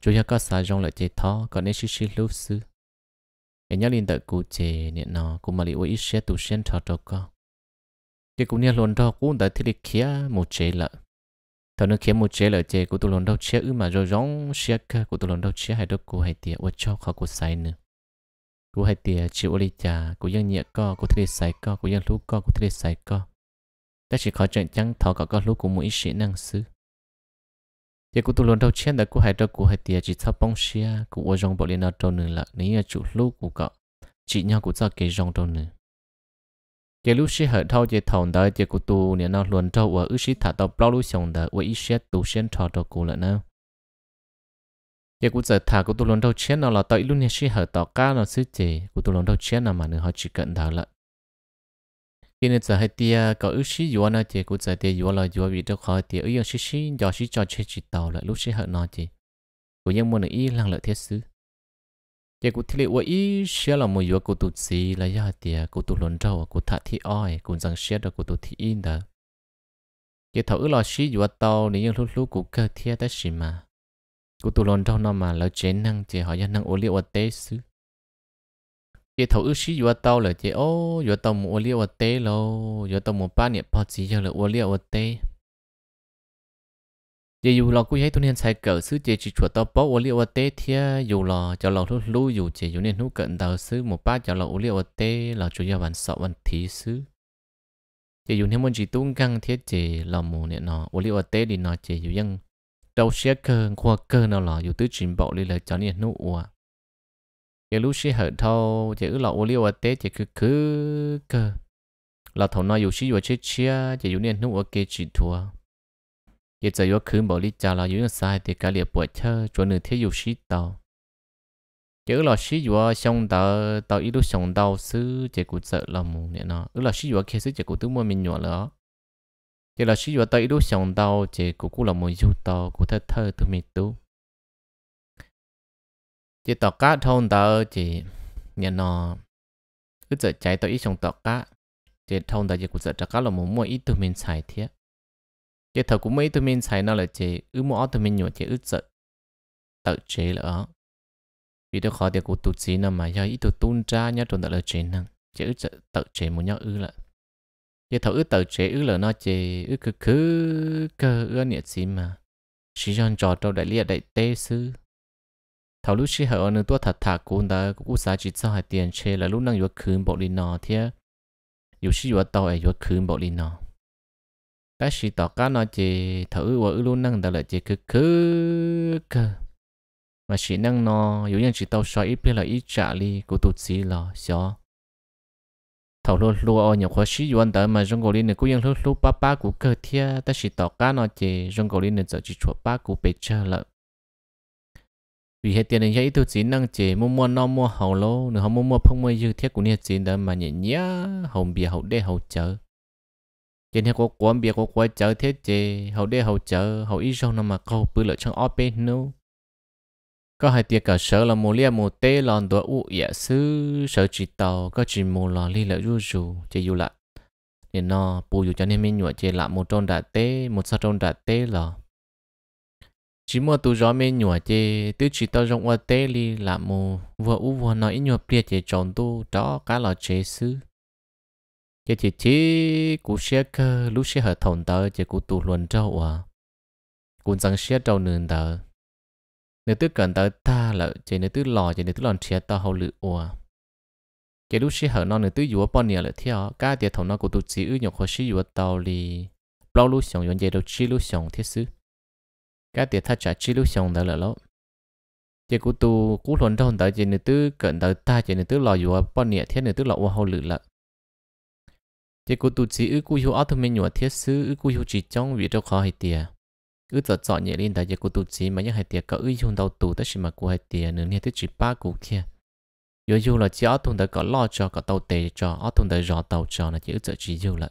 chủ nhà có xài trong lại chế thọ còn nên xí xí lúc xứ nên nhớ liền tại cụ chế nên nó cụ mà liệu ít sẽ tu sen thọ đâu có chế cũng nên luôn thao cuốn đã thấy kia một chế lợi thọ nó khiến một chế lợi chế của tụi lần đầu chế ư mà rồi rong chế cơ của tụi lần đầu chế hay đâu của hay tiệt ở cho khó của sai nữa của hay tiệt chịu ôi trà của dân nhẹ co của thế sai co của dân lú co của thế sai co ta chỉ khó chuyện chăng thọ có có lú của mỗi sĩ năng sư giờ của tụi lần đầu chế đã của hay đâu của hay tiệt chỉ thao bóng chế của ở rong bộ liên nào trâu nữa là nếu chủ lú của cọ chỉ nhau của cho cái rong đầu nữa cái lúc xí hở thâu chỉ thòng đó chỉ cụ tu nè nó luôn trâu ở ước xí thả tàu bao lúc xong đó ở ít xí tu xuyên trò đó cụ lợn nào giờ cụ giờ thả cụ tu luôn đâu chết nó là tới lúc nha xí hở tỏ cá nó xứ chỉ cụ tu luôn đâu chết nào mà nữa họ chỉ cần thở lợn khi nên giờ hai tia có ước xí yếu nó chỉ cụ giờ tia yếu là yếu vì đâu khó tia ước xí xí do xí cho chơi chỉ tàu lợn lúc xí hở nó chỉ cụ nhân muốn ý lăng lợi thiết xứ giờ cụ thiết liệu ý xia là một yếu cụ tụt gì là gia tiề cụ tụt lớn trâu cụ thả thi oi cụ rằng xia đó cụ tụt thi in đó giờ thấu lo xí yếu tàu nếu những lúc lúc cụ cơ thiết tới xí mà cụ tụt lớn trâu nó mà là chế năng chế họ gia năng ô liệu tế xứ giờ thấu ước xí yếu tàu là chế ô yếu tàu một ô liệu tế lâu yếu tàu một ba niệm bao chỉ giờ là ô liệu tế giờ dù lo cũng thấy tôi nên xài cỡ sứ chỉ chỉ chuột tao bó ô liu tê thia dù lo cho lo lúc lu dù chỉ dù nên hú cận tao sứ một ba cho lo ô liu tê lo chủ yếu bản sợ bản thí sứ giờ dù nếu muốn chỉ tung căng thiết chỉ lo mù nè nó ô liu tê đi nó chỉ dù ยัง đầu xe cơ khoa cơ nào lo dù tứ trình bộ đi lời cho nên nụ ua giờ lúc xe hở thâu chỉ lo ô liu tê chỉ cứ cứ cơ là thầu nói dù xí dù chết chia chỉ dù nên nụ ở kia chỉ thua giờ bỏ đi những sai 也只有去某里家了，有人晒的家里不吃，专门贴有洗到。有老师有想到到一路想到是结果走了么呢？呢，有老师有开始结果都没明了了。有老师有到一路想到结果过了没有到，过他他都没到。chỉ tọt cá thôn tờ chỉ nhà nó cứ giờ chạy tới ít xong tọt cá chỉ thôn tờ chỉ cũng giờ tọt cá là muốn mua ít tụi mình xài thiệt chế thầu của mấy tụi mình xài nó là chế ư mua tụi mình nhỏ chế ư sợ tợ chế là vì đó khó để của tụt gì nào mà do ít tụt tuôn ra nhá trộn là chế năng chế ư sợ tợ chế một nhau ư là chế thầu ư tợ chế ư là nó chế ư cứ cứ cơ ư nhiệt gì mà chỉ chọn trò trâu đại liệt đại tê sư thảo lúc chỉ hở nửa tua thật thà cũng đã cũng xả chỉ cho hai tiền chế là lúc năng vừa khứ bộ đi nọ thế dù chỉ vừa tàu ấy vừa khứ bộ đi nọ cái gì tỏ cá nó chỉ thử và luôn năng đó là chỉ cứ cứ cơ mà chỉ năng nó dù nhân chỉ tao soi ít biết là ít trả li của tụt xí là xó thầu luôn luôn ở nhiều khó sĩ yuan tới mà trong cổ linh này cũng ยัง lúc lúc ba ba của cơ thia ta chỉ tỏ cá nó chỉ trong cổ linh này giờ chỉ chuột ba của bề chờ lợ vì hết tiền này ít tụt xí năng chỉ mua mua no mua hậu lô nữa họ mua mua phong mua dư thiết của nhiệt tiền đó mà nhẹ nhá hồng bia hậu đê hậu chờ chỉ theo có quan biệt có quán chợ thế chế hầu để hầu chợ hầu ý sau nằm mà câu bự lợi trong óp bên nô có hai tiệc cả sợ là một lia một tế lòn đùa u ỉa sư sợ chỉ tàu có chỉ một lò ly lợi ru rù chế dù lại nên nó bù dù cho nên mình nhụa chế lạ một trôn đà tế một sao trôn đà tế lò chỉ mua tu gió mình nhụa chế tứ chỉ tàu rộng qua tế ly lạ một vừa u vừa nói nhụa bia chế tròn tu đó cá lò chế sư giờ chỉ chỉ cú xe cơ lúc xe hở thồn tờ chỉ cú tu luận trâu à cú rằng xe trâu nương tờ nếu tức cần tờ ta là chỉ nếu tức lò chỉ nếu tức lòn xe tao hậu lự à chỉ lúc xe hở non nếu tức dùa bao nhiêu là theo cả tiệt thòng nó cú tu chỉ ư nhọc hồ xí dùa tàu li bao lúc xong yon chỉ đâu chỉ lúc xong thiết sư cả tiệt thắt chặt chỉ lúc xong đó là lỗ chỉ cú tụ cú luận trâu tờ chỉ nếu tức cần tờ ta chỉ nếu tức lò dùa bao nhiêu thiết nếu tức lò hậu lự lợ chỉ cô tu chỉ ư cô hữu áo thun mình nhụa thiết sư ư cô hữu chỉ trong vì đâu khó hay tiề ư tớ chọn nhẹ lên đại chỉ cô tu chỉ mà nhớ hay tiề có ư yêu đầu tù tất sự mà cô hay tiề nửa nên tới chỉ ba cô kia yêu yêu là chỉ áo thun đã có lo cho có tàu tề cho áo thông đã rõ tàu cho là chỉ ư tớ chỉ yêu là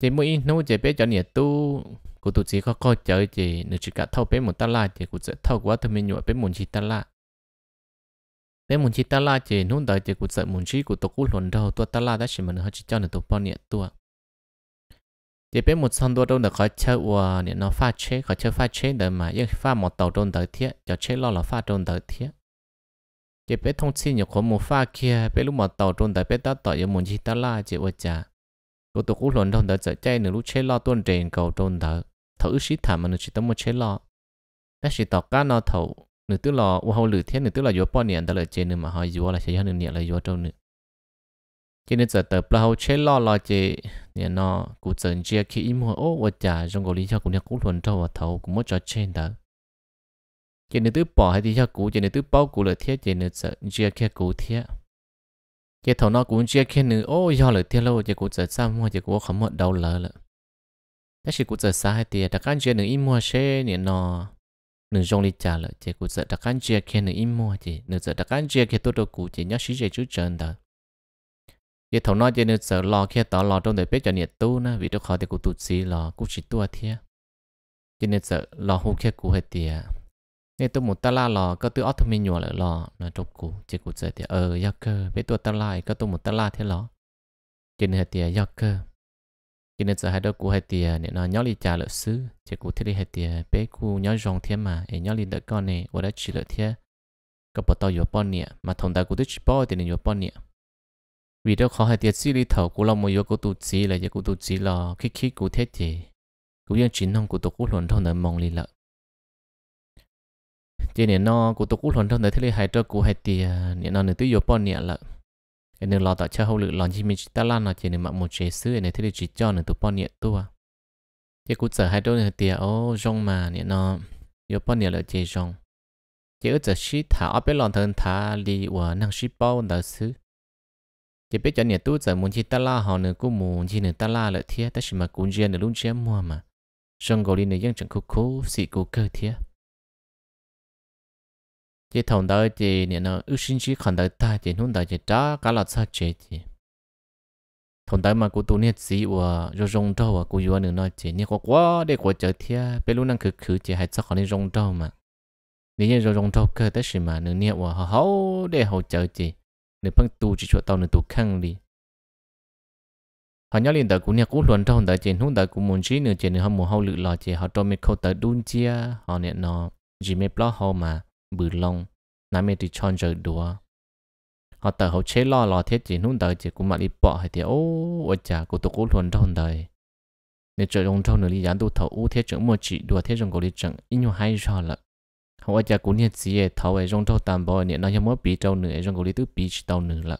chỉ mỗi nấu chỉ biết cho nhẹ tu cô tu chỉ có coi chơi chỉ nửa chỉ cả thâu bé một ta la chỉ cô sẽ thâu quá thun mình nhụa bé một chỉ ta la thế mình chỉ ta la chỉ nút đời chỉ cuộc sợ mình chỉ cuộc tổ cụ luận đầu tua ta la đã chỉ mình họ chỉ cho nên tổ bao nhiêu tua chỉ biết một sân đua đâu được khỏi chơi ua nên nó phát chế khỏi chơi phát chế để mà yên phát một tàu đồn tới thiết cho chế lo là phát đồn tới thiết chỉ biết thông tin nhiều khó một phát kia biết lúc một tàu đồn tới biết ta tỏ những muốn chỉ ta la chỉ ua trả. cuộc tổ cụ luận đầu tới chạy chơi nửa lúc chế lo tuân trình cầu đồn tới thấu sĩ thảm mà nửa chỉ tâm một chế lo đã chỉ tỏ cá nó thấu nửa tức là ô hậu lử thiên nửa tức là yếu bao niệm đó là trên nữa mà họ yếu là sẽ hơn niệm là yếu trong nữa cho nên giờ tập là hậu chế lo lo chế nhà nó cũng dần chia khi im hoa ô và trả trong cái lý do cũng nhà cũng trâu và thấu cũng mất cho trên đó cho nên tứ bỏ hay thì cho cũ cho nên tứ bao cũ là thiết cho nên giờ chia khi cũ thiết cái thầu nó cũng chia khi nữa ô do là thiết lâu cho cũng giờ sao mua cho cũng không mất đau lỡ lỡ đó là cũng giờ sai thì đặc anh chia nữa im hoa xe nhà nó nửa dòng đi trả lại chỉ cũng sợ đặc can chia khen nửa im mua chỉ nửa sợ đặc can chia khen tôi đồ cũ chỉ nhớ sĩ chạy chú chân đó cái thầu nói chỉ nửa sợ lo kia tỏ lo trong đời biết cho nhiệt tu na vì đâu khó thì cũng tụt xí lo cũng chỉ tua thia chỉ nửa sợ lo hô kia cũng hết tiệt nên tôi một ta la lò có tôi ớt mình nhỏ lại lo nó trong cụ chỉ cụ sợ thì ờ do cơ tôi ta la có tôi một ta la thế lo cho nên thì do cơ cái nên giờ hai đứa cụ hai tiề nên nó nhớ đi trả lợi sứ, chỉ cụ thiết đi hai tiề bé cụ nhớ rong thiên mà em nhớ đi đỡ con này ở đã chỉ lợi thiên có bỏ tao yopon nè mà thằng ta cụ chỉ bỏ thì nên yopon nè vì đó khó hai tiệt xí đi thầu cụ lòng một yếu cụ tụ chỉ là yếu cụ tụ chỉ là khi khi cụ thế gì cụ yên chính không cụ tụ cụ luận thằng nợ mong lì lợ chỉ nên nó cụ tụ cụ luận thằng nợ thế này hai trâu cụ hai tiề nên nó nửa tiêu yopon nè lợ nên lo tạo cho hậu lự lon chi mình ta lan nó chỉ nên mặc một chế sứ nên thế thì chỉ cho nên tụ bọn nhiệt tua chỉ à. cú sợ hai đôi này tiệt ô rong mà nên nó yếu bọn nhiệt là chế rong chỉ ở giờ ship thả ở bên lon thân thả li và năng ship bao đó sứ chỉ biết cho nhiệt tu giờ muốn chi ta la họ nữa cũng muốn chi nữa ta la lợi thiệt ta chỉ mà cũng riêng được luôn riêng mua mà rong gò đi nữa dân chẳng khô khô xị cố cơ thiệt chỉ thòng đó chỉ nè nó ước sinh chỉ còn đời ta chỉ nung đời chỉ trả cả là sao chết chỉ thòng đó mà cô tu à, nè sĩ và rồi rong đâu và cô vừa nữa nói chỉ nè quá để có chờ thia bên luôn năng cứ cứ chỉ hay sao còn đi rong đâu mà nếu rồi rong đâu cơ tới gì mà nữa nè và họ hậu để họ chờ chỉ nếu phân tu chỉ chỗ tao nữa tu khăng đi họ nhớ liền đời cũng nè cũng luận trong đời chỉ nung tới cũng muốn chỉ nữa chỉ nữa họ muốn hậu lự lò chỉ họ cho mình khâu tới đun chia họ niệm nó chỉ mới blog họ mà bự long nãy mình đi chọn giờ đùa họ tờ hậu chế lo lo thế chỉ nút đời chỉ cũng mà đi bỏ hay thì ô ôi chà cô tôi cố luôn trong đời nếu trời ông trong nửa đi dán tu thầu u thế chẳng mua chỉ đùa thế chẳng có đi chẳng ít nhiều hay cho lợ họ ôi chà cũng nhiệt gì ấy thầu ấy trong thầu tạm bỏ nên nó cho mỗi bị trâu nửa trong có đi tứ bị chỉ tàu nửa lợ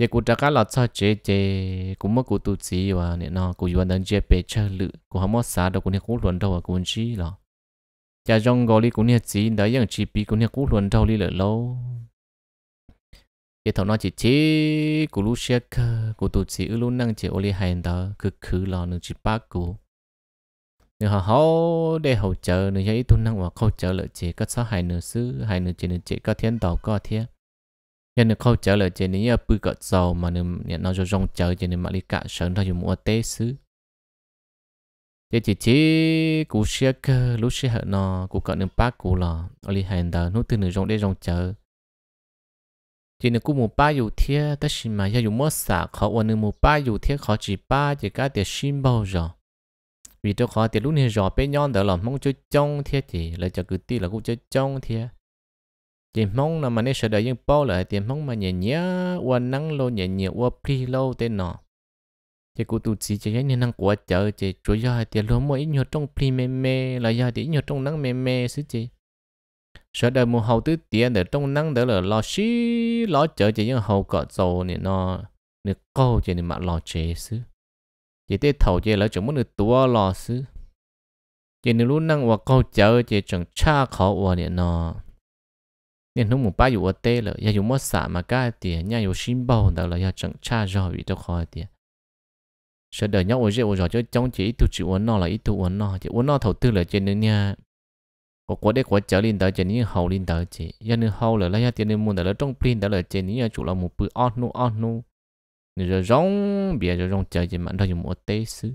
thì cô trắc cá lọt chế chế cũng mất cô tu sĩ và nên nó cô yuan đơn chế bê chơi lự cô không mất xả đâu cô nên cố luôn đâu và cô chỉ lo cha trong gọi đi cũng như chỉ đã những chỉ bị cũng như cú luận đâu đi lỡ lâu cái thằng nó chỉ chế của lũ xe cơ của tụi chỉ luôn năng chỉ ô li hai đó cứ cứ lo nửa chỉ ba cú nửa họ hậu để hậu chờ nửa giấy tu năng và khâu chờ lợi chỉ các sao hai nửa xứ hai nửa chỉ nửa chỉ các thiên tàu có thiên nhân nữa khâu chờ lợi chỉ nữa bự cỡ giàu mà nửa nó cho rong chờ chỉ nữa mà đi cả sớm thôi dùng mua tê xứ thế chỉ chỉ cú xe cơ lúc xe hở nó cú cận đường bác cú lò ở li hành đó nút từ nửa rộng để rộng chờ chỉ nửa cú mù ba dù thia ta xin mà giờ dù mất xả khó ôn nửa mù ba dù thia khó chỉ ba chỉ cả tiền xin bao giờ vì cho khó tiền lúc này rõ bên nhon đó là mong cho trông thia chỉ là cho cứ ti là cũng cho trông thia chỉ mong là mà nên sợ đợi nhưng bao lại tiền mong mà nhẹ nhẹ qua nắng lâu nhẹ nhẹ qua pli lâu tên nọ chỉ cụ tụ chỉ chỉ nên năng của chợ chỉ chủ yếu là tiền lúa mỗi nhiều trong pli mê mê là do thì nhiều trong năng mê mê xứ chỉ sợ đời mùa hậu tứ tiền để trong năng để là lo xí lo chợ chỉ những hậu cọ dầu này nó nửa câu chỉ nên mặt lo chế xứ chỉ tê thầu chỉ là chỉ muốn được tua lo xứ chỉ nên luôn năng và câu chợ chỉ chẳng cha khó và này nó nên nó một ba dụ ở tê là do dụ mất xả mà cái tiền nhà dụ xin bao đó là do chẳng cha rồi bị cho khó tiền sợ đời nhau ở dễ ôi giỏi cho chống chỉ ít tu chịu ôn no là ít tu ôn no chỉ ôn no thầu tư là trên nữa nha có quá đấy quá chờ lên tới trên như hầu lên tới chỉ do nữa hầu là lấy ra tiền nữa muốn để là trong pin đó là trên như chủ là một bữa ăn nu ăn nu rồi rong bia giờ rong chờ chỉ mà đâu dùng một tế sứ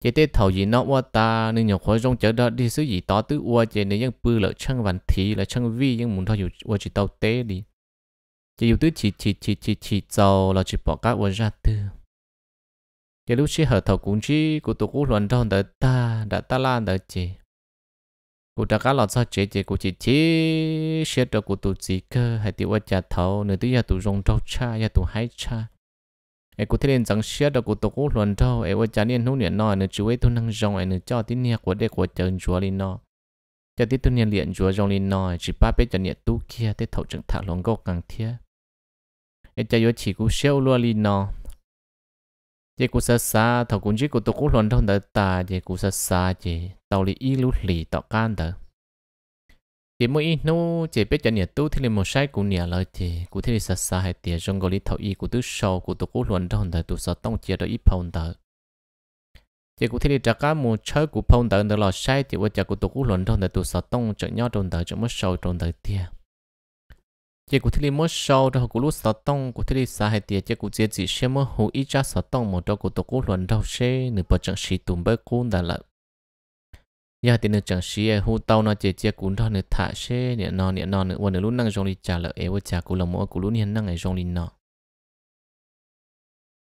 chỉ tế thầu gì nó qua ta nên nhiều khối rong chờ đó đi sứ gì to tứ qua trên nữa những bữa là chăng vạn thị là chăng vi những muốn thôi dùng qua chỉ tàu tế đi chỉ dùng tứ chỉ chỉ chỉ chỉ chỉ giàu là chỉ bỏ các qua ra tư cái lúc chỉ hở thầu cũng chỉ của tụ cũ luận trong đời ta đã ta lan đời chị của ta cá lọt sao chị chị của chỉ chỉ sẽ cho của tụ gì cơ hay tiêu trả thầu nửa tiếng giờ tụ rong trâu cha giờ tụ hái cha ai cũng thấy lên rằng sẽ cho của tụ cũ luận trâu ai vợ cha niên nấu niệm nọ nửa chú ấy tu năng rong ai nửa cho tí nia của đệ của chân chúa lên nọ cho tí tu nia liền chúa rong lên nọ chỉ ba bé cho niệm tu kia tới thầu chẳng thả lòng gốc càng thiết ai cha vợ chỉ của xéo luôn lên nọ chỉ cú sa sa thầu cũng chỉ cú tu cú luận thông đỡ ta chỉ cú sa sa chỉ tàu lì ít lút lì tọt can đỡ chỉ mỗi ít nô chỉ biết cho nhà tu thì lên một sai cú nhà lời chỉ cú thì sa sa hay tiền trong gọi lì thầu ít cú tu sâu cú tu cú luận thông đỡ tu sa tông chia đôi ít phong đỡ chỉ cú thì trả cá mù chơi cú phong đỡ đỡ lò sai chỉ vợ trả cú tu cú luận thông đỡ tu sa tông chợ nhau trong đỡ chợ mất sâu trong đỡ tiền chế cụ thiết lý mới sâu đó cụ lúc sáu tông cụ thiết lý xã hệ tiệt chế cụ chế chỉ xem mới hữu ý cha sáu tông một đó cụ tổ cụ luận đâu xe nửa bờ chẳng xì tùm bơi cuốn đã lợ giờ thì nửa chẳng xì hệ hồ tàu nó chế chế cụ đó nửa thả xe nửa non nửa non nửa quên nửa lúc năng dùng đi trả lợ ấy với cha cụ lòng mỗi cụ lúc nhiên năng ấy dùng đi nọ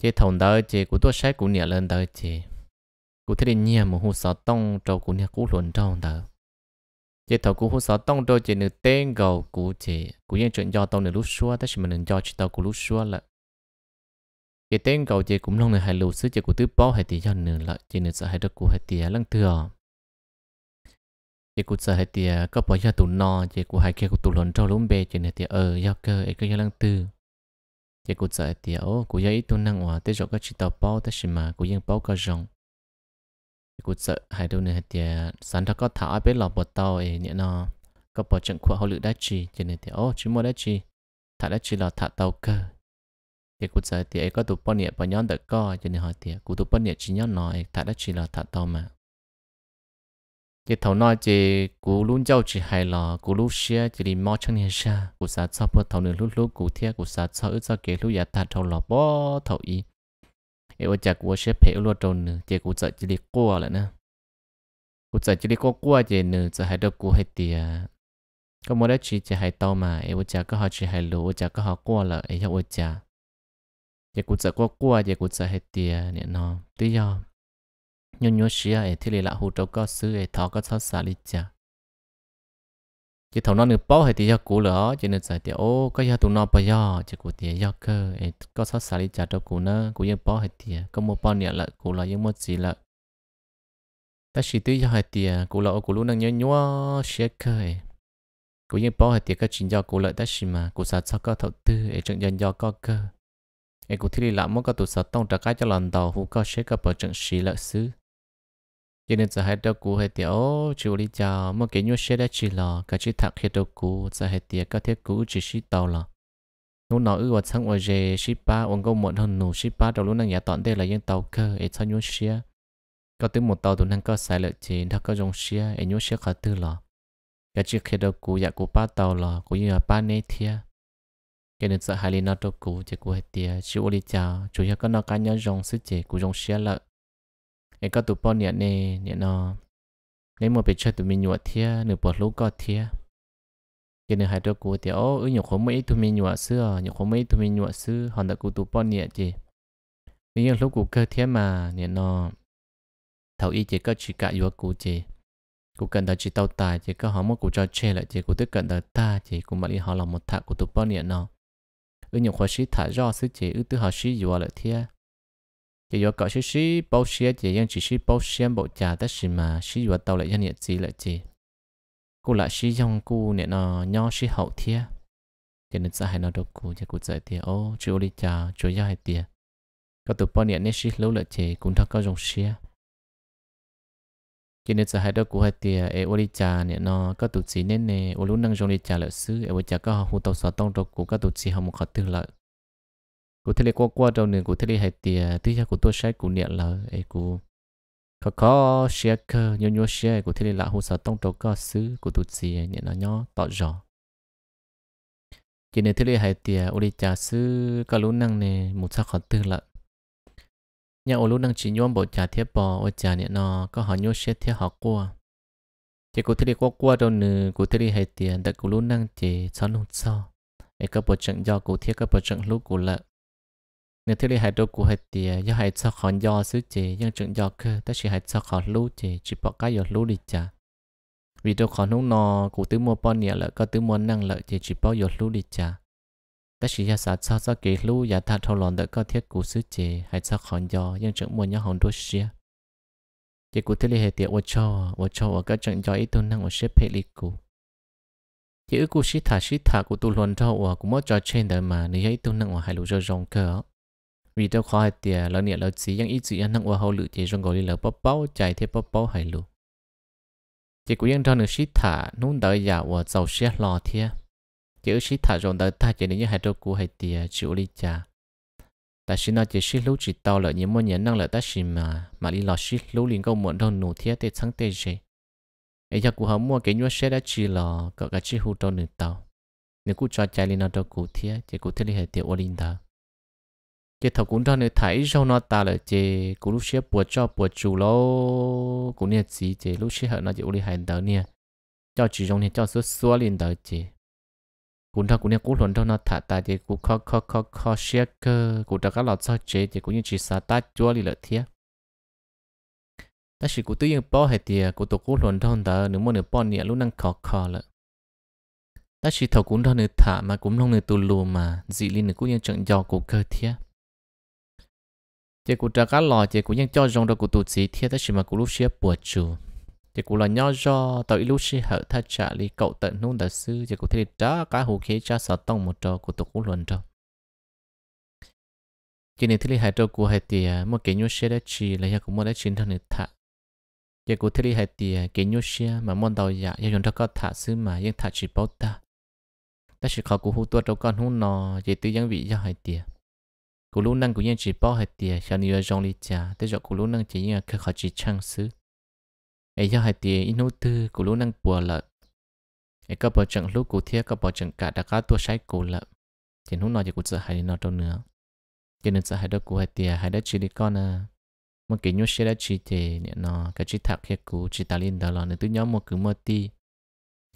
chế thòng đó chế cụ tôi sai cụ nửa lên đó chế cụ thiết lý nhà mà hữu sáu tông trâu cụ nửa cụ luận đâu đó vậy thầu cũng hút sáu tông đôi chỉ nửa tên gầu cũ chỉ cũng như chuyện do tông nửa lúc xua tất nhiên mình do chỉ tàu cũ lúc xua là vậy tên gầu chỉ cũng nông nửa hai lù xứ chỉ của tứ bao hai tỷ do nửa là chỉ nửa sợ hai đất của hai tỷ lăng thừa chỉ của sợ hai tỷ có bỏ ra tủ nọ chỉ của hai kia của tủ lớn trâu lúng bê chỉ nửa tỷ ở do cơ ấy cái do lăng thừa chỉ của sợ hai tỷ ô của do ít tu năng hòa tới chỗ các chỉ tàu bao tất nhiên mà của dân bao cơ dòng. กูเจอให้ดูเนี่ยเดียสันทักก็ถามไปหลอกบทเตาเอเนี่ยเนาะก็บอกจังขวเขาหลุดได้จีจะเนี่ยเดียโอ้ชิโมได้จีถ้าได้จีเราถ้าเตาเกอเดียกูเจอเดียก็ตุปเนี่ยปย้อนเด็กก็จะเนี่ยหอยเดียกูตุปเนี่ยจีย้อนหน่อยถ้าได้จีเราถ้าเตามาเดียเท่าน้อยจีกูลุ้นเจ้าจีให้หลอกูรู้เชี่ยจีดีมอชันเนี่ยชากูสาชอบเพื่อเท่าหนึ่งลุ้นลุ้นกูเทียกูสาชอบอึดเจ้าเกลือยาตาเท่าหลอบ่เท่าอีเอวจากวัวเชฟเพอลวดจนเจกูจะจิลิกัวแหละนะกูจะจิลิกัวกัวเจนึจะให้ดอกกูให้เตียก็มอได้ชีจะให้เตามาเอวจากก็หาชีให้รู้จากก็หากัวละไอ้ยาวจาเจกูจะกัวกัวเจกูจะให้เตียเนี่ยน้องตียอมยนยเชียไอ้ที่เลยละหูดก็ซื้อไอ้ทอก็ทอดสาลิจา chỉ thầu nó nửa bao hay thì do cũ lỡ cho nên giải tiền ô có do tụ nó bao do chỉ của tiền do cơ có sát xài đi trả cho cũ nữa cũ như bao hay tiền có mua bao nhiêu lại cũ là những mua gì lại, ta chỉ tự do hay tiền cũ lỡ cũ luôn năng nhớ nhớ, sẽ cơ cũ như bao hay tiền các chuyện do cũ lại, ta chỉ mà cũ sát sao có thầu tư ấy trận dân do có cơ ấy cũ thì làm mỗi cái tụ sát tông trả cái cho lần đầu hú có sẽ cơ bờ trận xì lợ xứ cho nên giờ hai đầu cũ hai tiểu chú lý cho một cái nhu sẽ đã chỉ là cả chỉ thạc hai đầu cũ giờ hai tiểu các thiết cũ chỉ chỉ tàu là nụ nó ư và sang ở về ship ba ông câu một hơn nụ ship ba đầu lúc năng nhà tọn đây là những tàu cơ ấy cho nhu sẽ có tới một tàu tụi năng có sai lợi chỉ thắc có dòng xe ấy nhu sẽ khá tư là cái chỉ hai đầu cũ dạ của ba tàu là cũng như là ba nê thia cái nên giờ hai lý nó đầu cũ chỉ của hai tiểu chú lý cho chú yếu có nó cá nhân dòng sức chỉ của dòng xe lợi cái có tụi bọn nè nè nhận nó lấy một bề chơi tụi mình nhụa thia nửa bỏ lũ có thia cái nửa hai đứa cô thì ô ứ nhục không mấy tụi mình nhụa xưa à? nhục không mấy tụi mình nhụa xưa hòn đặc của tụi bọn nè chị nếu như lúc cô cơ thia mà nè nó thầu y chỉ có chỉ cả yếu của chị cô cần đó chỉ tàu tài chỉ có họ mất cụ cho chê lại chỉ cô tức cần đó ta chỉ cụ mà đi họ làm một thạc của tụi bọn nè nó ứ nhục khó sĩ thả do sức chị ứ tứ họ xí yếu lại thia chỉ có cái xí, bao xe chỉ những chỉ xí bao xe bộ trà tất gì mà xí vào tàu lại nhân nhiệt gì lại gì cô lại xí trong cô nè nó nho xí hậu thiê, chỉ nên sai nó đâu cô chỉ cô dạy thiê, ô chỉ đi trà chỗ ra hay tiệt có tụ bao nhiêu nè chỉ lâu lại chỉ cũng thắc có dòng xe chỉ nên sai đâu cô hay thiê, ê ô đi trà nè nó có tụ gì nên nè ô lúc năng dòng đi trà lại xứ ê ô trà có hồ tàu sáu tông đâu cô có tụ gì hậu một khát tư lợi cụ thể là qua qua đầu nền cụ thể là hệ tiề, thứ hai của tôi sẽ cụ niệm là ấy cụ có có xe cơ nhiều nhiều xe cụ thể là hồ sơ tông trâu có xứ của tụt gì niệm nó nhỏ tỏ rõ chỉ nên thứ là hệ tiề, ô đi trả xứ có lũ năng nè một sao khó tư lận nhà ô lũ năng chỉ nhóm bộ trả thiết bò ô trả niệm nó có họ nhiều xe thiết họ qua chỉ cụ thể đi qua qua đầu nền cụ thể là hệ tiề, đặt cụ lũ năng chỉ sao luôn sao ấy các bộ trận do cụ thiết các bộ trận lũ cụ lợn nếu thế thì hai đôi của hai tiề do hai sao khó do xứ chế nhưng chuyện do cơ ta chỉ hai sao khó lú chế chỉ bỏ cái do lú đi chả vì đôi khó nung nò của tứ mua bao nhiêu lợi có tứ mua năng lợi chế chỉ bỏ do lú đi chả ta chỉ ra sát sao sao kế lú giả thà thâu lòn đợi có thiết của xứ chế hai sao khó do nhưng chuyện mua nhau hồng đôi xia chế của thế thì hai tiề ô cho ô cho ở các chuyện do ít tu năng ở xếp hệ lý cụ chỉ ước của sĩ thả sĩ thả của tu luận thâu ở cũng mất cho trên đời mà nếu ít tu năng ở hai lũ rong cơ vì tôi khó hay tiền lỡ nhẹ lỡ xí nhưng ít gì anh năng qua hậu lự chỉ trong gọi lỡ bắp bao chạy thế bắp bao hay lù chỉ cũng yên cho được shit thả nung đợi giả và giàu xe lò thia chỉ ở shit thả rồi đợi ta chỉ đến như hai đôi cú hay tiền chịu ly trà ta xin nói chỉ shit lú chỉ tao lỡ những món nhẫn năng lỡ ta xin mà mà đi lò shit lú liền câu muộn đâu nụ thia để sáng tê gì ấy giờ cú hâm mua cái nhua xe đã chỉ lò có cái chỉ hụt đâu nửa tao nếu cú cho chạy lên nó đâu cú thia chỉ cú thiết ly hay tiền ô linh thao chị thầu cũng cho nên thấy sau nó ta là chị cũng lúc xếp bùa cho bùa chủ lô cũng như gì chị lúc xếp hở nó chị uli hai đỡ nè cho chỉ trong nè cho số số liền đỡ chị cũng thao cũng như cũng luận cho nó thả ta chị cũng khó khó khó khó xếp cơ cũng cho các lọt cho chị chị cũng như chỉ sa ta chúa đi lợi thiệt ta chỉ cũng tự nhiên bỏ hết tiền cũng tổ cũng luận cho đỡ nếu muốn được bỏ nè lúc năng khó khó lợi ta chỉ thầu cũng cho nên thả mà cũng không nên tu lù mà dị linh cũng như trận giò của cơ thiệt chỉ cụ trả cá lò chỉ cụ nhân cho rong đó cụ tụt xí thiết chỉ mà cụ lúc xía bùa chu chỉ cụ là nho do tàu lúc xí hở tha trả li cậu tận nung đã sư chỉ cụ thiết trả cá hồ khế trả sợ tông một trò cụ tụt cụ luận trò chỉ nên thấy li hai trò cụ hai tiề một cái nhau xía đã chỉ là nhà cụ mua đã chín thằng được thạ chỉ cụ thấy li hai tiề cái nhau xía mà môn đầu dạ nhà chúng ta có thạ sư mà nhưng thạ chỉ bao ta ta chỉ khảo cụ hữu tua trâu con hút nò chỉ tự dân vị do hai tiề cú lũ năng cú nhân chỉ bỏ hết tiền cho nhiều trong lý trả tới giờ cú lũ năng chỉ như khắc khó chỉ chăng xứ ấy do hết tiền ít nốt tư cú lũ năng bùa lợ ấy có bỏ trận lúc cú thiết có bỏ trận cả đã có tua sai cú lợ thì nốt nào thì cú sợ hãi nó đâu nữa cho nên sợ hai đó cú hết tiền hai đó chỉ đi con à một cái nhốt xe đã chỉ thì nó cái chỉ thạc kia cú chỉ ta lên đó là nên tôi nhóm một cứ mơ đi.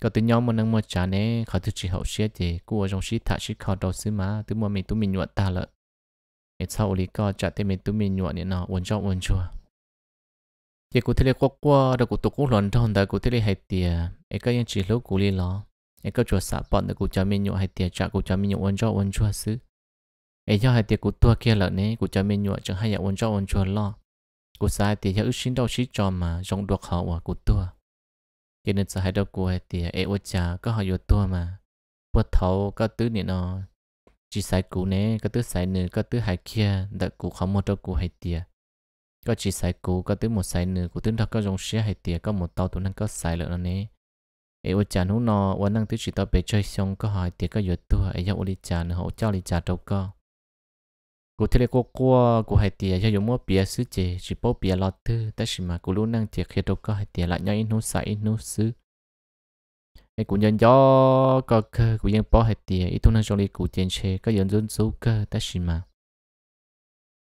có tôi nhóm một năng mơ trả nè khỏi tôi chỉ hậu xe thì cú ở trong xe thạc chỉ khó đầu xứ mà tôi mua mình tôi mình nhuận ta lợi เอชาอุลิก็จัดเต็มตุ้มีหนวดเนี่ยเนาะวนชอบวนชัวเยกูเทเลกว่าเรากูตกกูหลอนทอนแต่กูเทเลไฮเตียเอก็ยังจีรู้กูลีล้อเอก็จวดสะปอนแต่กูจะมีหนวดไฮเตียจากกูจะมีหนวดวนชอบวนชัวซื้อเอชาไฮเตียกูตัวเกียร์เหล่านี้กูจะมีหนวดจะให้อยากวนชอบวนชัวล้อกูสายเตียอึชิ้นเดาชิ้นจอมมาจงดวกเขาว่ากูตัวยันจะให้ดอกกูไฮเตียเอวจ่าก็หายตัวมา ปวดเท้าก็ตื้อเนี่ยเนาะ chỉ sai cũ nè có tứ sai nữa có tứ hai kia đã cũ không một cho cũ hai tia có chỉ sai cũ có tứ một sai nữa của tướng thật có dòng xe hai tia có một tàu tụi năng có sai lợn nó nè ấy ô chán hú nọ ô năng tứ chỉ tao bể chơi xong có hai tia có giờ tua ấy cho ô đi nữa, họ cháu đi chả đâu có cụ thế cô cô cụ hai tia cho dùng mua bia sứ chè chỉ bố bia lọt tư ta chỉ mà cụ luôn năng tiệc khi đâu có hai tia lại nhau in hú sai in hú sứ hay cũng nhân gió có cơ cũng nhân bỏ hết tiền ít thôi năng cho đi cũng tiền chế có nhân dân số cơ ta xí mà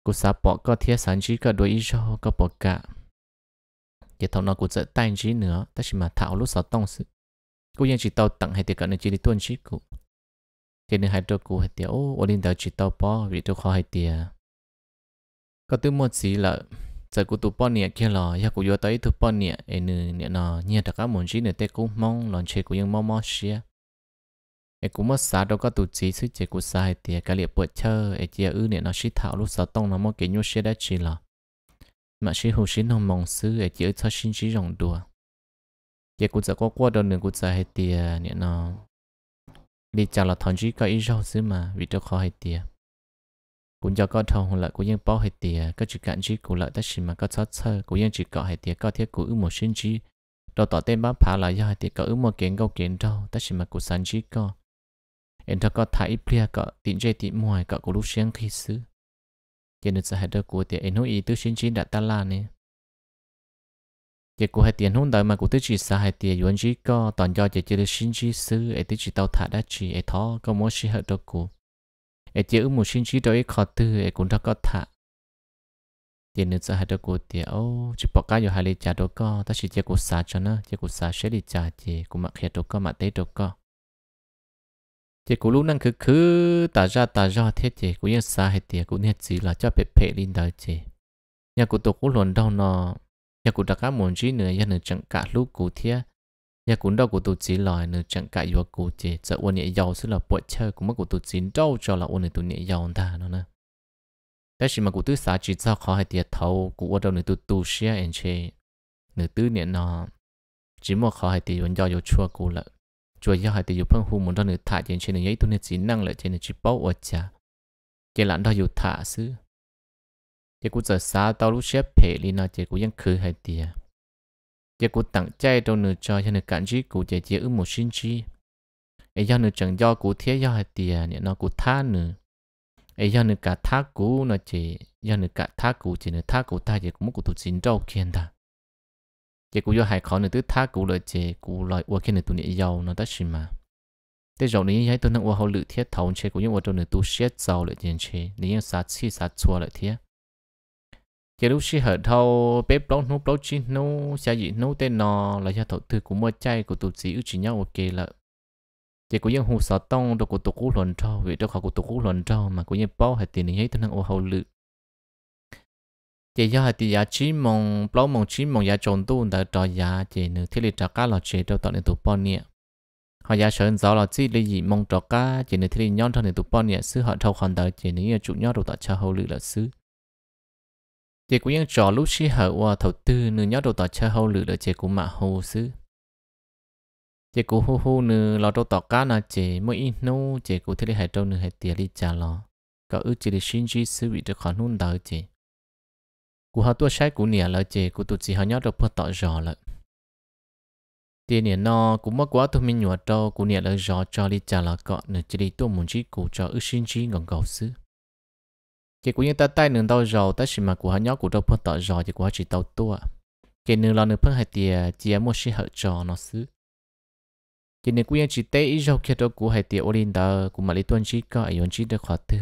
cũng sao bỏ có thiết sản chỉ có đôi ít cho có bỏ cả chỉ thằng nó cũng sẽ tay chỉ nữa ta xí mà thảo lúc sáu tông sự cũng nhân chỉ tàu tặng hết tiền cả nên chỉ đi tuân chỉ cũng chỉ nên hai đôi cũng hết tiền ô ô linh tàu chỉ tàu bỏ vì tôi khó hết tiền có thứ một gì là giờ cụ tụ bọn nè kia lò ya cụ vô tới tụ bọn nè em nè nè nọ nhẹ đặc các môn chỉ nè tê cũng mong lòn chơi cũng ยัง mong mong xia em cũng mất xa đâu có tụ chỉ suy chơi cũng sai tiệt cái liệp bột chơi em chia ư nè nó chỉ thảo lúc sau tông nó mong cái nhau xia đã chỉ lò mà chỉ hồ xin hồng mong sư em chỉ cho xin chỉ rồng đùa giờ cụ giờ có qua đâu nè cụ giờ hết tiệt nè nọ đi chào là thằng chỉ có ý rau xứ mà vì đâu khó hết tiệt cũng do có thông dân cũng ยัง bỏ hết tiền có chỉ cản chỉ của lợi tất nhiên mà có sót sơ cũng ยัง chỉ cọ hết tiền có thiết cũng một sinh chi đầu tỏ tên bác phá là do hết tiền có ứng một kiến câu kiến đâu tất nhiên mà của sáng chỉ có em thọ có thái plea có tiền chơi tiền mồi có của lúc sáng khi xứ giờ nữa sẽ hết đó của tiền em nói ý tứ sinh chi đã ta là nè giờ của hết tiền hôm đời mà của tứ chỉ xa hết tiền vốn chỉ có toàn do giờ chỉ được sinh chi xứ em tứ chỉ tàu thả đã chỉ em thọ có muốn sinh hết đó của e chữ một sinh chỉ đối khó tư ai cũng đã có thả tiền nữa sẽ hai đứa cô tiền chỉ bỏ cái vô hai lì trả đôi co ta chỉ chỉ cô xả cho nó chỉ cô xả sẽ đi trả chỉ cô mặc hết đôi co mà tế đôi co chỉ cô lúc năng cứ cứ ta ra ta ra thế chỉ cô nhớ xả hai tiền cô nhét chỉ là cho bẹp bẹp linh đời chỉ nhà cô tổ cô luôn đau nó nhà cô đã cá muốn chỉ nữa nhà nữa chẳng cả lúc cô thế nhà cũng đâu của tụi chỉ là nửa chẳng cả yêu của chị sợ ôn nhẹ giàu sẽ là bội chơi cũng mất của tụi chỉ đâu cho là ôn này tụi nhẹ giàu ta nó nè đấy chỉ mà của tụi xã chỉ sao khó hay tiệt thầu của ôn đâu này tụi tụi xia anh chị nửa tứ niệm nó chỉ mà khó hay tiệt vẫn giàu yêu chua của lợ chua yêu hay tiệt yêu phân hùng muốn đâu nửa thả trên trên nửa giấy tụi nửa chỉ năng lợi trên nửa chỉ bao ở cha cái lãnh đạo yêu thả xứ chỉ cũng giờ xa tao lúc xếp phe đi nó chỉ cũng vẫn khứ hay tiệt giờ cụ tặng chay trong nửa cho cho nửa cản chỉ cụ chạy chỉ ư một sinh chi ấy do nửa chẳng do cụ thiết do hạt tiền nó cụ tha nửa ấy do nửa cả tha cụ nó chỉ do nửa cả tha cụ chỉ nửa tha cụ ta chỉ cũng cụ thuộc sinh trâu kiên ta giờ cụ do hải khó nửa thứ tha cụ lợi chỉ cụ lợi qua kiên nửa tụ niệm giàu nó tất sinh mà thế rồi nếu như tôi năng qua hậu lự thiết thấu chế cũng như qua trong nửa tu xét giàu lợi tiền chế nếu như sát chi sát chua lợi thiết chỉ lúc xí hở thâu bếp đón nút đón chín nú xa dị nú tên nò là gia thổ thư của mua chay của tụt sĩ ưu chỉ nhau ok lợ chỉ của dân hồ sọ tông đồ của tụ cũ luận trâu vì đâu khó của tụ cũ luận trâu mà có những bao hệ tiền ấy thân năng ô hậu lự chỉ do hệ tiền giá chín mong bao mong chín mong giá trộn tu đã trò giá chỉ nữ thiết lý trả cá lọt chế đâu tọa nên tụ bao nè họ giá sơn gió lọt chi lý dị mong trò cá chỉ nữ thiết lý nhon cho nên tụ bao nè sư họ thâu hoàn đời chỉ nữ chủ nhau đồ tọa cho hậu lự là sư chị cũng yên trò lúc xí hở qua thầu tư nư nhớ đầu tỏ chơi hậu lử đỡ chị cũng mạ hậu xứ chị cũng hô hô nư lo đầu tỏ cá nà chị mỗi in nô chị cũng thấy hai trâu nư hai tiền đi trả lo có ước chị đi xin chi sư vị được khó nôn đỡ chị cũng họ tua sai cũng nè lỡ chị cũng tụt chị họ nhớ đầu phật tỏ rõ lợ tiền nè nó cũng mất quá thôi mình nhọ trâu cũng nè lỡ rõ cho đi trả lo cọ nửa chị đi tụi muốn chi cũng cho ước xin chi ngon cầu xứ chỉ của những ta tay nương tàu rồi ta chỉ mà của hắn nhóc của đâu phân tỏ rồi chỉ của chỉ tàu tua chỉ nương lo nương phân hai tiền chỉ em mua xí hợp trò nó xứ chỉ nương cũng như chỉ tay ít rồi kia đâu của hai tiền ôn đó của mà lý tuân chỉ có ai chỉ được khó tư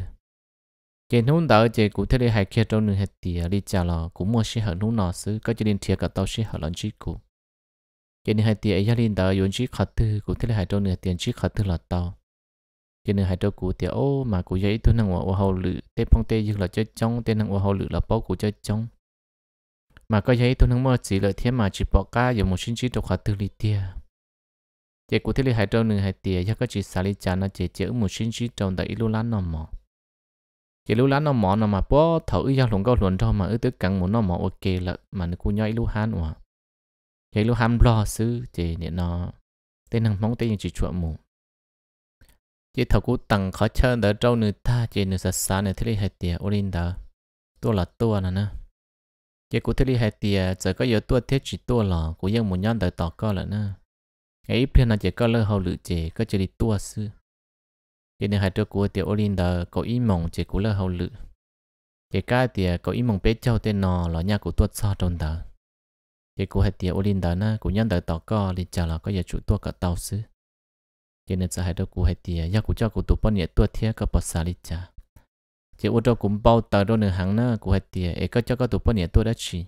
chỉ nương đó chỉ của thế này hai kia đâu nương hai tiền lý trả lo của mua xí hợp nương nó xứ có chỉ nên thiệt cả tao xí hợp lon chỉ của chỉ nương hai tiền ấy gia đình đó ôn chỉ khó tư của thế này hai đâu nương tiền chỉ khó tư là tao cho nên hai trâu cổ thì ô mà cổ giấy tôi năng ô hậu lự tê phong tê dư là chơi trong tê năng ô hậu lự là bao cổ chơi trong mà có giấy tôi năng mơ chỉ là thế mà chỉ bỏ ca giờ một sinh chỉ trong hạt tư lý tia chế cụ thế lý hai trâu nửa hai tia chắc có chỉ xả lý chán là chế chế một sinh chỉ trong đại lưu lán nó mỏ chế lưu lán nó mỏ nó mà bỏ thở ý giao lồng cao luận cho mà ư tức cẳng muốn nó mỏ ok là mà nó cũng nhảy lưu hán ủa chế lưu hán lo sư chế nè nó tên năng mong như chỉ chuộng mù chỉ thầu cú tặng khó chơi đỡ trâu nữ ta chỉ nữ sát sát nữ thế li tiệt ô linh đó tua là tua nè nè chỉ cú thế li tiệt giờ có giờ tua thiết chỉ tua là cú dân muốn nhân đỡ tỏ co là nè ấy phiên là chỉ có lơ hậu lự chỉ có chỉ đi tua sư chỉ nữ hai đứa cú tiệt ô linh đó có ý mộng chỉ cú lơ hậu lự chỉ cái tiệt có ý mộng bé châu tên nọ là nhà cú tua sao trong đó chỉ cú hai tiệt ô linh đó nè cú nhân đỡ tỏ co thì chả là có giờ chủ tua cả tàu sư cho nên sẽ hai đâu cụ hai tiền giá cụ cho cụ tụp bao nhiêu tua thiệt có bao xa lịch cha chỉ ô tô cũng bao tờ đôi nửa hàng nữa cụ hai tiền ấy có cho có tụp bao nhiêu tua đã chỉ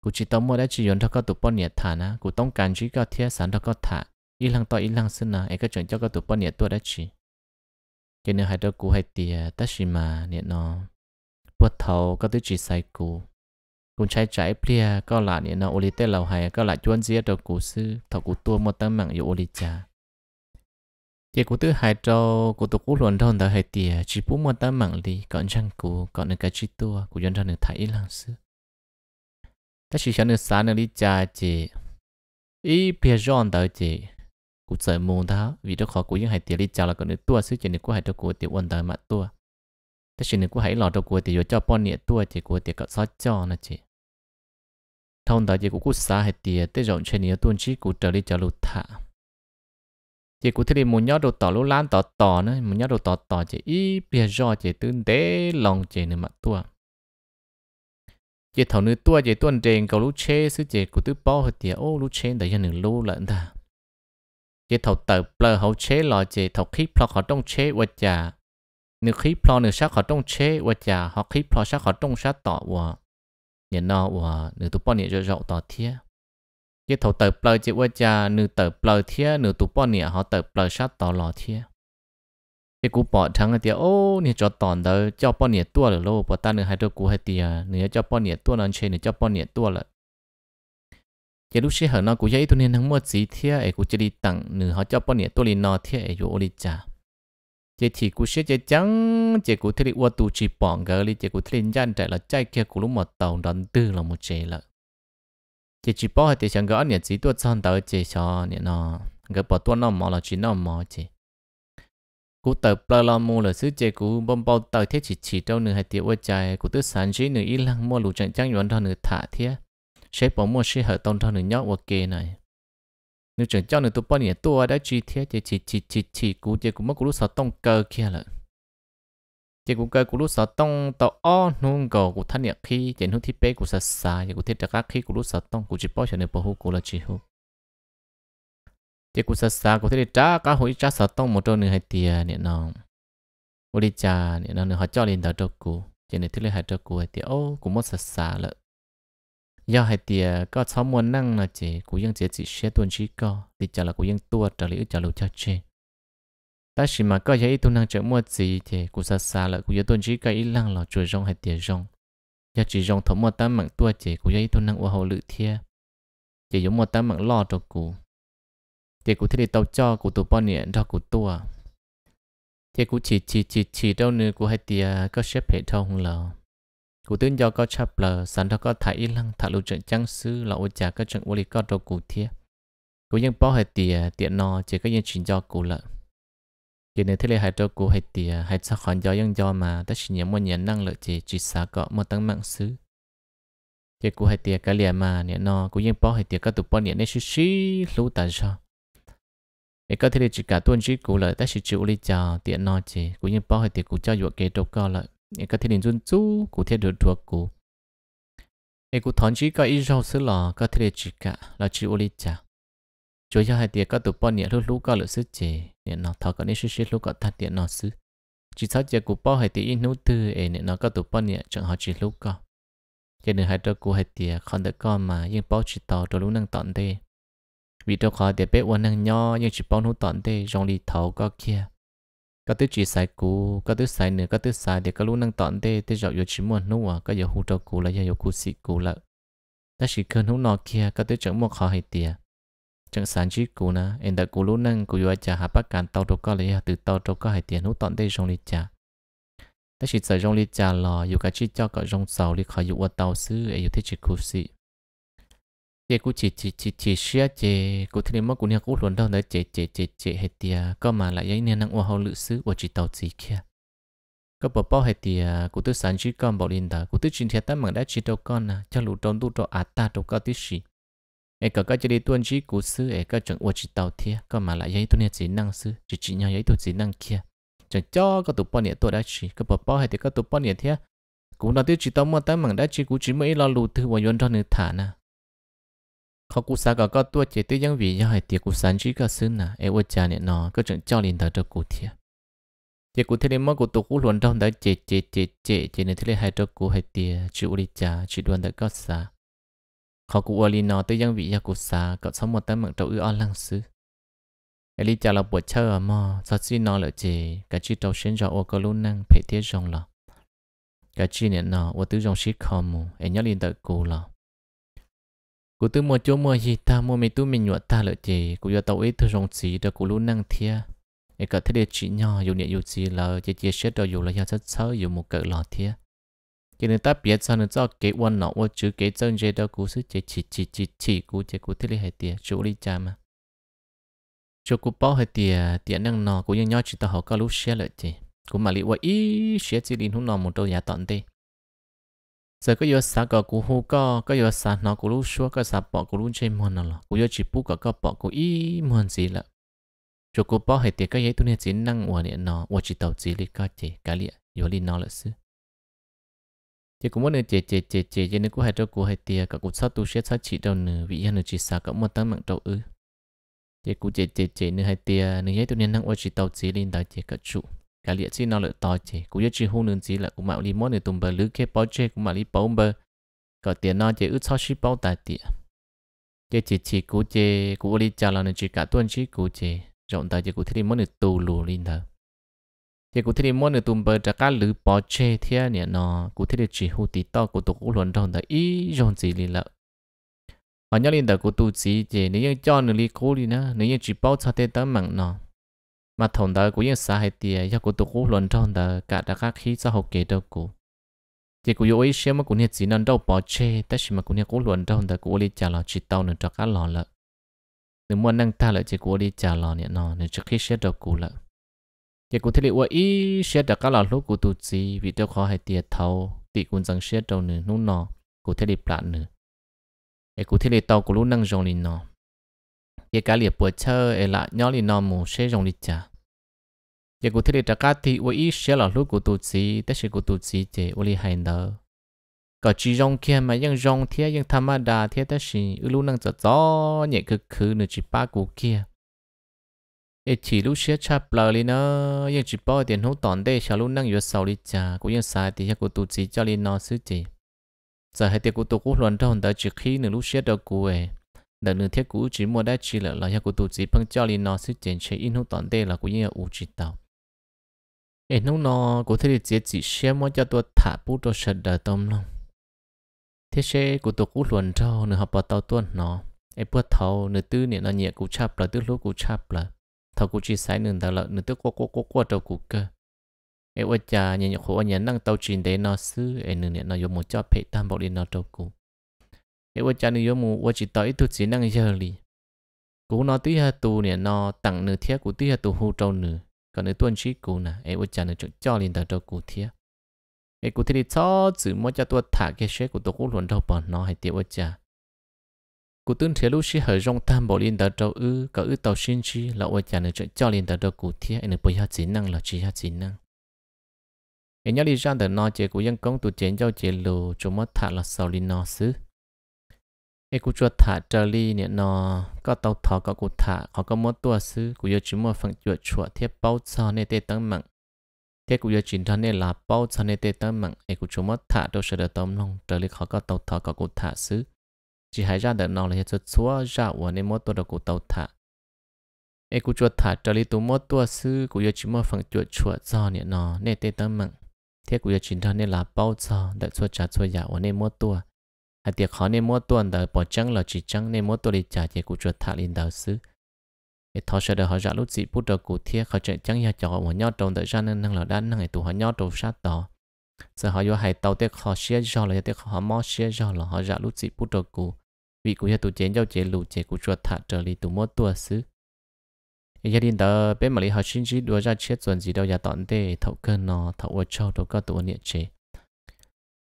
cụ chỉ tao mua đã chỉ dùng thao có tụp bao nhiêu thả na cụ tông cản chỉ cái thiệt sản thao có thả ít lăng to ít lăng xin na ấy có chuẩn cho có tụ bao nhiêu tua đã chỉ cho nên hai đâu cụ hai tiền ta chỉ mà nè nó bớt thầu cái tứ chỉ sai cụ cũng trái trái plia có lại nè nó ô li tê lầu hay có lại chuyên giết đầu cụ sư thầu cụ tua một tấm mạng yêu ô li cha chỉ cú thứ hai cho cú tụ cú luận thôn đó hay tiề chỉ bố mua tấm mạng đi còn chăng cú còn được cái chi tua cú dân cho được thấy là sư ta chỉ cho được sáng được đi cha chỉ ý bia giòn đó chỉ cú sợ mù đó vì đó khó cú những hay tiề đi cha là còn được tua sư chỉ được cú hay cho cú tiề quân đời mà tua ta chỉ được cú hay lò cho cú tiề cho bọn nhẹ tua chỉ cú tiề cậu xót cho nó chỉ thôn đó chỉ cú cú xa hay tiề tới rộng trên nhiều tuần chỉ cú trở đi cho lụt thả chỉ cụ thể một nhát đồ tỏ lú lan tỏ tỏ nữa một nhát đồ tỏ tỏ chị ít bia do chị tương tế lòng chị nữa mặt tua chị thầu nữ tua chị tuần trên cầu lú chê sứ chị cũng tứ bao hết tiệt ô lũ chê để cho lú lũ lợn ta chị thầu tờ bờ hậu chế lò chị thầu khí plọ họ trong chế và chả nữ khí plọ nữ sắc họ trong chế và chả họ khí plọ sắc họ trong sát tỏ và nhà nọ và nữ tụ bao nhiêu rõ rõ tỏ thiệt ยีดถูเติบโตจิตวิจารนึเติบโตเทียนึตุป้อนเนี่ยเขาเติบโตชัดต่อรอเทียยี่กูปอดทั้งไอเดียวโอ้เนี่ยจอดตอนเดอเจ้าป้อนเนี่ยตัวเลยโลปอดตาเนื้อให้ตัวกูให้เตียเนื้อเจ้าป้อนเนี่ยตัวนั่นเชนเนื้อเจ้าป้อนเนี่ยตัวลยยี่รู้เชื่อเหรอเนาะกูยัยทุนเนี่ยทั้งหมดสีเทียไอ้กูจะดีตั้งเนื้อเขาเจ้าป้อนเนี่ยตัวลีนอเทียไอ้อยู่อริจาเจที่กูเชื่อจจัง เจกูที่ริวตูจีปองเกอร์ลีเจกูที่ริันแต่ละใจเคียกูรู้หมดตอนดันตื้อเราหมดเจละ chỉ chỉ bỏ thì chẳng gỡ nhỉ chỉ tôi chọn tới chỉ cho nhỉ nó gỡ bỏ tôi nó mò là chỉ nó mò chỉ cú tờ bla la mua là sứ chế cú bom bao tờ thiết chỉ chỉ đâu nửa hai tiêu quay trái cú tứ sản chỉ nửa ít lăng mua lũ chẳng chẳng yuan thằng nửa thả thế sẽ bỏ mua sẽ hở tông thằng nửa nhóc ok này nửa chẳng cho nửa tụ bao nhỉ tôi đã chỉ thế chỉ chỉ chỉ chỉ cú chế cú mất cú lúc sao tông cơ kia là chỉ cũng cơ cũng lúc sợ tông tàu o nung cầu của thân nhạc khi chỉ nung thiết bé của sợ xa chỉ cũng thiết trạc khi của lúc sợ tông của chỉ bao giờ nữa bảo hộ của là chỉ hộ chỉ cũng sợ xa của thiết trạc cả hội trả sợ tông một trâu nữa hai tiền nè nòng ô đi trả nè nòng nữa họ cho lên đầu trâu cũ chỉ nè thiết lấy hai trâu cũ hai tiền ô cũng mất sợ xa lợ do hai tiền có sáu muôn năng là chỉ cũng ยัง chỉ chỉ xe tuần chỉ co thì chả là tua trở lại chả lưu cho chơi ta chỉ mà có giấy tu năng trợ mua gì thì cũng xa xa là cũng giờ tôn chỉ cái ý lăng là chuối rong hay tiền rong giờ chỉ rong thấm mua tám mạng tua chỉ cũng giấy tu năng ô hậu lự thia chỉ giống mua tám mạng lo cho cụ thì cụ thế thì tao cho cụ tu bao nhiêu cho cụ tua thì cụ chỉ chỉ chỉ chỉ đâu nữa cụ hay tiền có xếp hệ thống là cụ tướng do có chắp lờ sẵn đó có thả ý lăng thả lưu trận trắng sư là ô trà các trận vô lý có đồ cụ thia cụ nhân bỏ hệ tiền tiền nò chỉ có nhân trình cho cụ lợi cái này thế là hai trâu cũ hai tì hai sao khoản gió dân gió mà ta chỉ nhớ một nhớ năng lực chỉ chỉ xả cọ một tấm mạng xứ cái cũ hai tì cái liền mà nhớ nó cũ dân bỏ hai tì cái tụ bỏ nhớ nên xí xí lú ta cho cái cái thế chỉ cả tuần chỉ cũ lại ta chỉ chịu đi chờ tiện nó chỉ cũ dân bỏ hai tì cũ cho dụ kế trâu co lại cái cái thế là run chú cũ thiết được thuộc cũ cái cũ thằng chỉ cái ít rau xứ lò cái thế là chỉ cả là chịu đi chờ chỗ cho hai tiệc có tụ bao nhiệt lúc lúc có lựa sứ chế nhiệt nó thọ có nên sứ sứ lúc có ta tiệc nó sứ chỉ sao giờ cụ bao hai tiệc in nút tư ấy nhiệt nó có tụ bao nhiêu chẳng họ chỉ lúc có cho nên hai đứa cụ hai tiệc còn được con mà nhưng bao chỉ tàu đôi lúc năng tận đê vì đâu khó tiệc bé uốn năng nho nhưng chỉ bao nút tận đê rong lì thầu có kia có tứ chỉ sai cụ có tứ sai nữa có tứ sai để có lúc năng tận đê tới giờ giờ chỉ muốn nút à có giờ hú cho cụ là giờ giờ cụ xịt cụ là ta chỉ cần hú nọ kia có tứ chẳng muốn khó hai tiệc chẳng sản chỉ cũ na em đã cũ lúc năng cũ vừa chả hạ bắc cản tàu trâu có lấy từ tàu trâu có hải tiền hút tọn đây rong li chả ta chỉ sợ rong li chả lò dù cả chỉ cho cả rong sầu li khỏi dụ tàu xứ ấy yêu thích chỉ cũ sĩ. chị cũ chỉ chỉ chỉ chỉ xia chị cũ thì mất cũ nha cũ luôn đâu đấy chị chị chị chị hết tia có mà lại giấy nên năng ô hậu lữ xứ của chỉ tàu gì kia có bỏ bỏ hết tia cũ tôi sản chỉ con bỏ lên đó cũ tôi chỉ thiệt ta mà đã chỉ đâu con à cho lũ trong tu trọ à ta đâu có tí gì ấy có cái đi tuân chỉ cố sư ấy có chẳng uất chỉ tàu thiê có mà lại giấy tu nhận chỉ năng sư chỉ chỉ nhau giấy tu chỉ năng kia chẳng cho có tu bao nhiêu tu đã chỉ có bỏ bỏ hay thì có tụ bao nhiêu thiê cũng là tiêu chỉ tao mua tới mảng đã chỉ cũng chỉ mới lo lụt thứ và yon cho nữ thả nè khó cú sa cả có tua chỉ tiêu dân vị giáo hai tiệc cú sáng chỉ có xứ nè em ôi cha nè nó có chẳng cho liền thở cho cụ thiệt tiệc cụ thế nên mất cụ tụ cú luận trong đã chế chế chế chế chế nên thế này hai cho cụ hai tiệc chịu đi cha chịu đoàn đã có sa khó cụ ở lì nó tới dân vị gia cụ xa cậu sống một tấm mạng trâu ư o lăng sư Eli chào là buổi chơi ở mò sau khi nó lợi chế cả chi trâu xin cho ô cơ luôn năng phải thiết rong lọ cả chi nè nó ô tứ rong xít khom mù em nhớ liền tới cụ lọ cụ tứ mua chỗ mua gì ta mua mì túi mình nhuận ta lợi chế cụ giờ tàu ít thứ rong xí cho cụ luôn năng thia em cả thế để chỉ nhỏ dù nhẹ dù gì là chế chế xếp rồi dù là do rất sớ dù một cỡ lọ thia cho nên ta biết sao nữa cho cái quân nọ ô chữ cái chân dây đó cú sự chế chỉ chỉ chỉ chỉ cú chế cú thiết lý hệ tiền chủ lý cha mà chỗ cú bao hệ tiền tiền năng nọ nó nhau chỉ ta học có lúc xe lợi chỉ cú mà lý qua ý xe chỉ đi hung nọ một đôi giá tận đi giờ có yếu sáng có cú hú có có yếu sáng nọ cú lúc xua có sáng bỏ cú lúc chơi mòn nọ là cú yếu chỉ bút có có bỏ cú ý mòn gì là chỗ cú bao hệ tiền cái giấy tu này chỉ năng ủa điện nọ ủa chỉ tạo chỉ lý có chỉ cái liệt yếu lý nọ là xứ thì cũng muốn nên chế chế chế chế cho nên cũng hay cho cũng hay tiền cả cũng sát tu sét sát chỉ đâu nữa vì hắn chỉ sa cả một tấm mạng trâu ư thì cũng chế chế chế nữa hay tiền nữa ấy tôi nên năng ở chỉ tàu chỉ lên tàu chỉ cả trụ cả liệt chỉ nó lợi to chế cũng như chỉ hôn nữa chỉ là cũng mạo li món nữa tùng bờ lưới kia bao chế cũng mạo li bao bờ cả tiền nó chế ướt sát ship bao tài tiền chế chế chế cũng chế cũng đi chào là nữa chỉ cả tuần chỉ cũng chế rộng tàu chế cũng thấy món nữa tù lù lên thôi thì cụ thể thì mỗi người tụm bờ trả cá lử bỏ chê thế nè nó cụ thể thì chỉ hút tí to của tụi luận trong đó ý dồn gì liền lợ họ nhớ lên đó của tụi chỉ chỉ nếu như cho người đi cố đi nữa nếu như chỉ bao cho thế tấm mạng nó mà thằng đó cụ như xã hội tiền cụ của tụi luận trong đó cả đã các khí cho học kế đâu cụ thì cụ yếu ý xem mà cụ nhiệt gì nên đâu bỏ chê tất nhiên mà cụ nhiệt cố luận trong đó cụ đi trả lời chỉ tao nữa cho cá lò lợ nếu muốn nâng ta lại chỉ cụ đi trả lời nè nó nếu trước khi sẽ đâu cụ lợ giờ cũng thấy liệu ý xe đã các là lúc của tụi gì vì đâu khó hay tiệt thầu thì cũng rằng xét trâu nữa nút nọ cụ thể là bạn nữa giờ cụ thể liệu tàu của lúc năng dùng lên nọ giờ cả liệp bữa chơi ấy là nhỏ lên nọ mù xe dùng lên chả giờ cụ thể là các thì ủa ý xe là lúc của tụi gì tất sự của tụi gì chỉ ủa li hay nữa có chỉ dùng kia mà vẫn dùng vẫn tham đa thế tất sự lúc năng cho gió nhẹ cực khứ nữa chỉ ba cụ kia ấy chỉ lúc xưa cha bờ li nó yên chỉ bỏ tiền hỗ tòn đây xả lúc năng yếu sau đi cha cũng yên sai thì chắc cô tu chỉ cho li nó xứ chỉ giờ hai tiệc cô tụt cũng luận trong đó chỉ khi nửa lúc xưa đó cô ấy đợt nửa thiết cũ chỉ mua đã chỉ là là chắc cô tu chỉ bằng cho li nó xứ chỉ chế in hỗ tòn đây là cũng yên u chỉ tao ấy nông nó cô thấy chỉ chỉ xem mua cho tôi thả bút cho sờ đờ tôm lòng thế xe của tôi cũng luận trong nửa học bảo tao tuân nó ấy bữa thầu nửa tư niệm nó nhẹ cũng chạp là tức lúc cũng chạp là thầu cụ chỉ sai nương tàu lợn nương tức quá quá quá quá trâu cụ cơ ế ôi cha nhà nhậu khổ nhà năng tàu chín để nó xứ ế nương nhận nó dùng một chót phê tam bảo đi nó trâu cụ ế ôi cha nương dùng một ôi chỉ tới thu chỉ năng giờ li cú nó tí ha tu nè nó tặng nương thiết cú tí ha tu hô trâu nương còn nương tuân chỉ cú nà ế ôi cha nửa cho cho liền tàu trâu cụ thiết ế cú đi cho chữ mỗi cha tu thả cái xe của tôi cũng luôn đâu bỏ nó hay tiêu ôi cha cụ tuân thế lúc xí hở rong tham bộ liên tờ trâu ư có ư tàu xin chi là ôi chả nữa cho liên tờ trâu cụ thiết nên bây giờ chỉ năng là chỉ hạ chỉ năng em nhớ đi ra tờ nọ chế của dân công tụ chén giao chế lù chúng mất thả là sau liên nọ xứ em cụ cho thả trở ly nè nọ có tàu thọ có cụ thả họ có mất tua xứ cụ giờ chỉ một phần chuột chuột thiết bao cho nên tê tấn mặn thế cụ giờ chỉ thân nên là bao cho nên tê tấn mặn em cụ chúng mất thả đâu sẽ được tóm long trở ly họ có tàu thọ có cụ thả xứ chỉ hai ra đợt nào là hết cho chúa ra và nên mỗi tôi được cụ tàu thả em cụ chua thả trở lại tụ mỗi tôi sư cụ giờ chỉ mơ phần chua chua do nè nó nè tê tâm mặn thế cụ giờ chính thân nên là bao giờ đợt chúa trả chúa giả và nên mỗi tôi à tiệc khó nên mỗi tuần đợt bỏ trắng là chỉ trắng nên mỗi tôi đi trả chỉ cụ chua thả lên đầu sư để thọ sẽ được họ giả lúc gì bút đầu cụ thiê họ chạy trắng nhà chọn uổng nhau trồng đợt ra nên năng là đan năng này tù họ nhau trồng sát tỏ giờ họ vô hai tàu tiếc họ xia do là tiếc họ mò xia do là họ giả lúc gì bút đầu cụ vì cũng như tụ chén giao chế lù chế cũng chuột thả trở lại tụ mốt tuổi xứ gia đình đó bên mà lý học sinh chỉ đưa ra chết chuẩn gì đâu nhà tọn tê thấu cơ nó thấu ở châu đâu có tụ niệm chế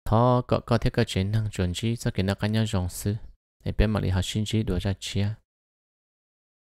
thọ có có thiết cơ chế năng chuẩn chỉ cho kiến nó cá nhau dòng xứ bên bé mà lý họ xin chỉ đưa ra chia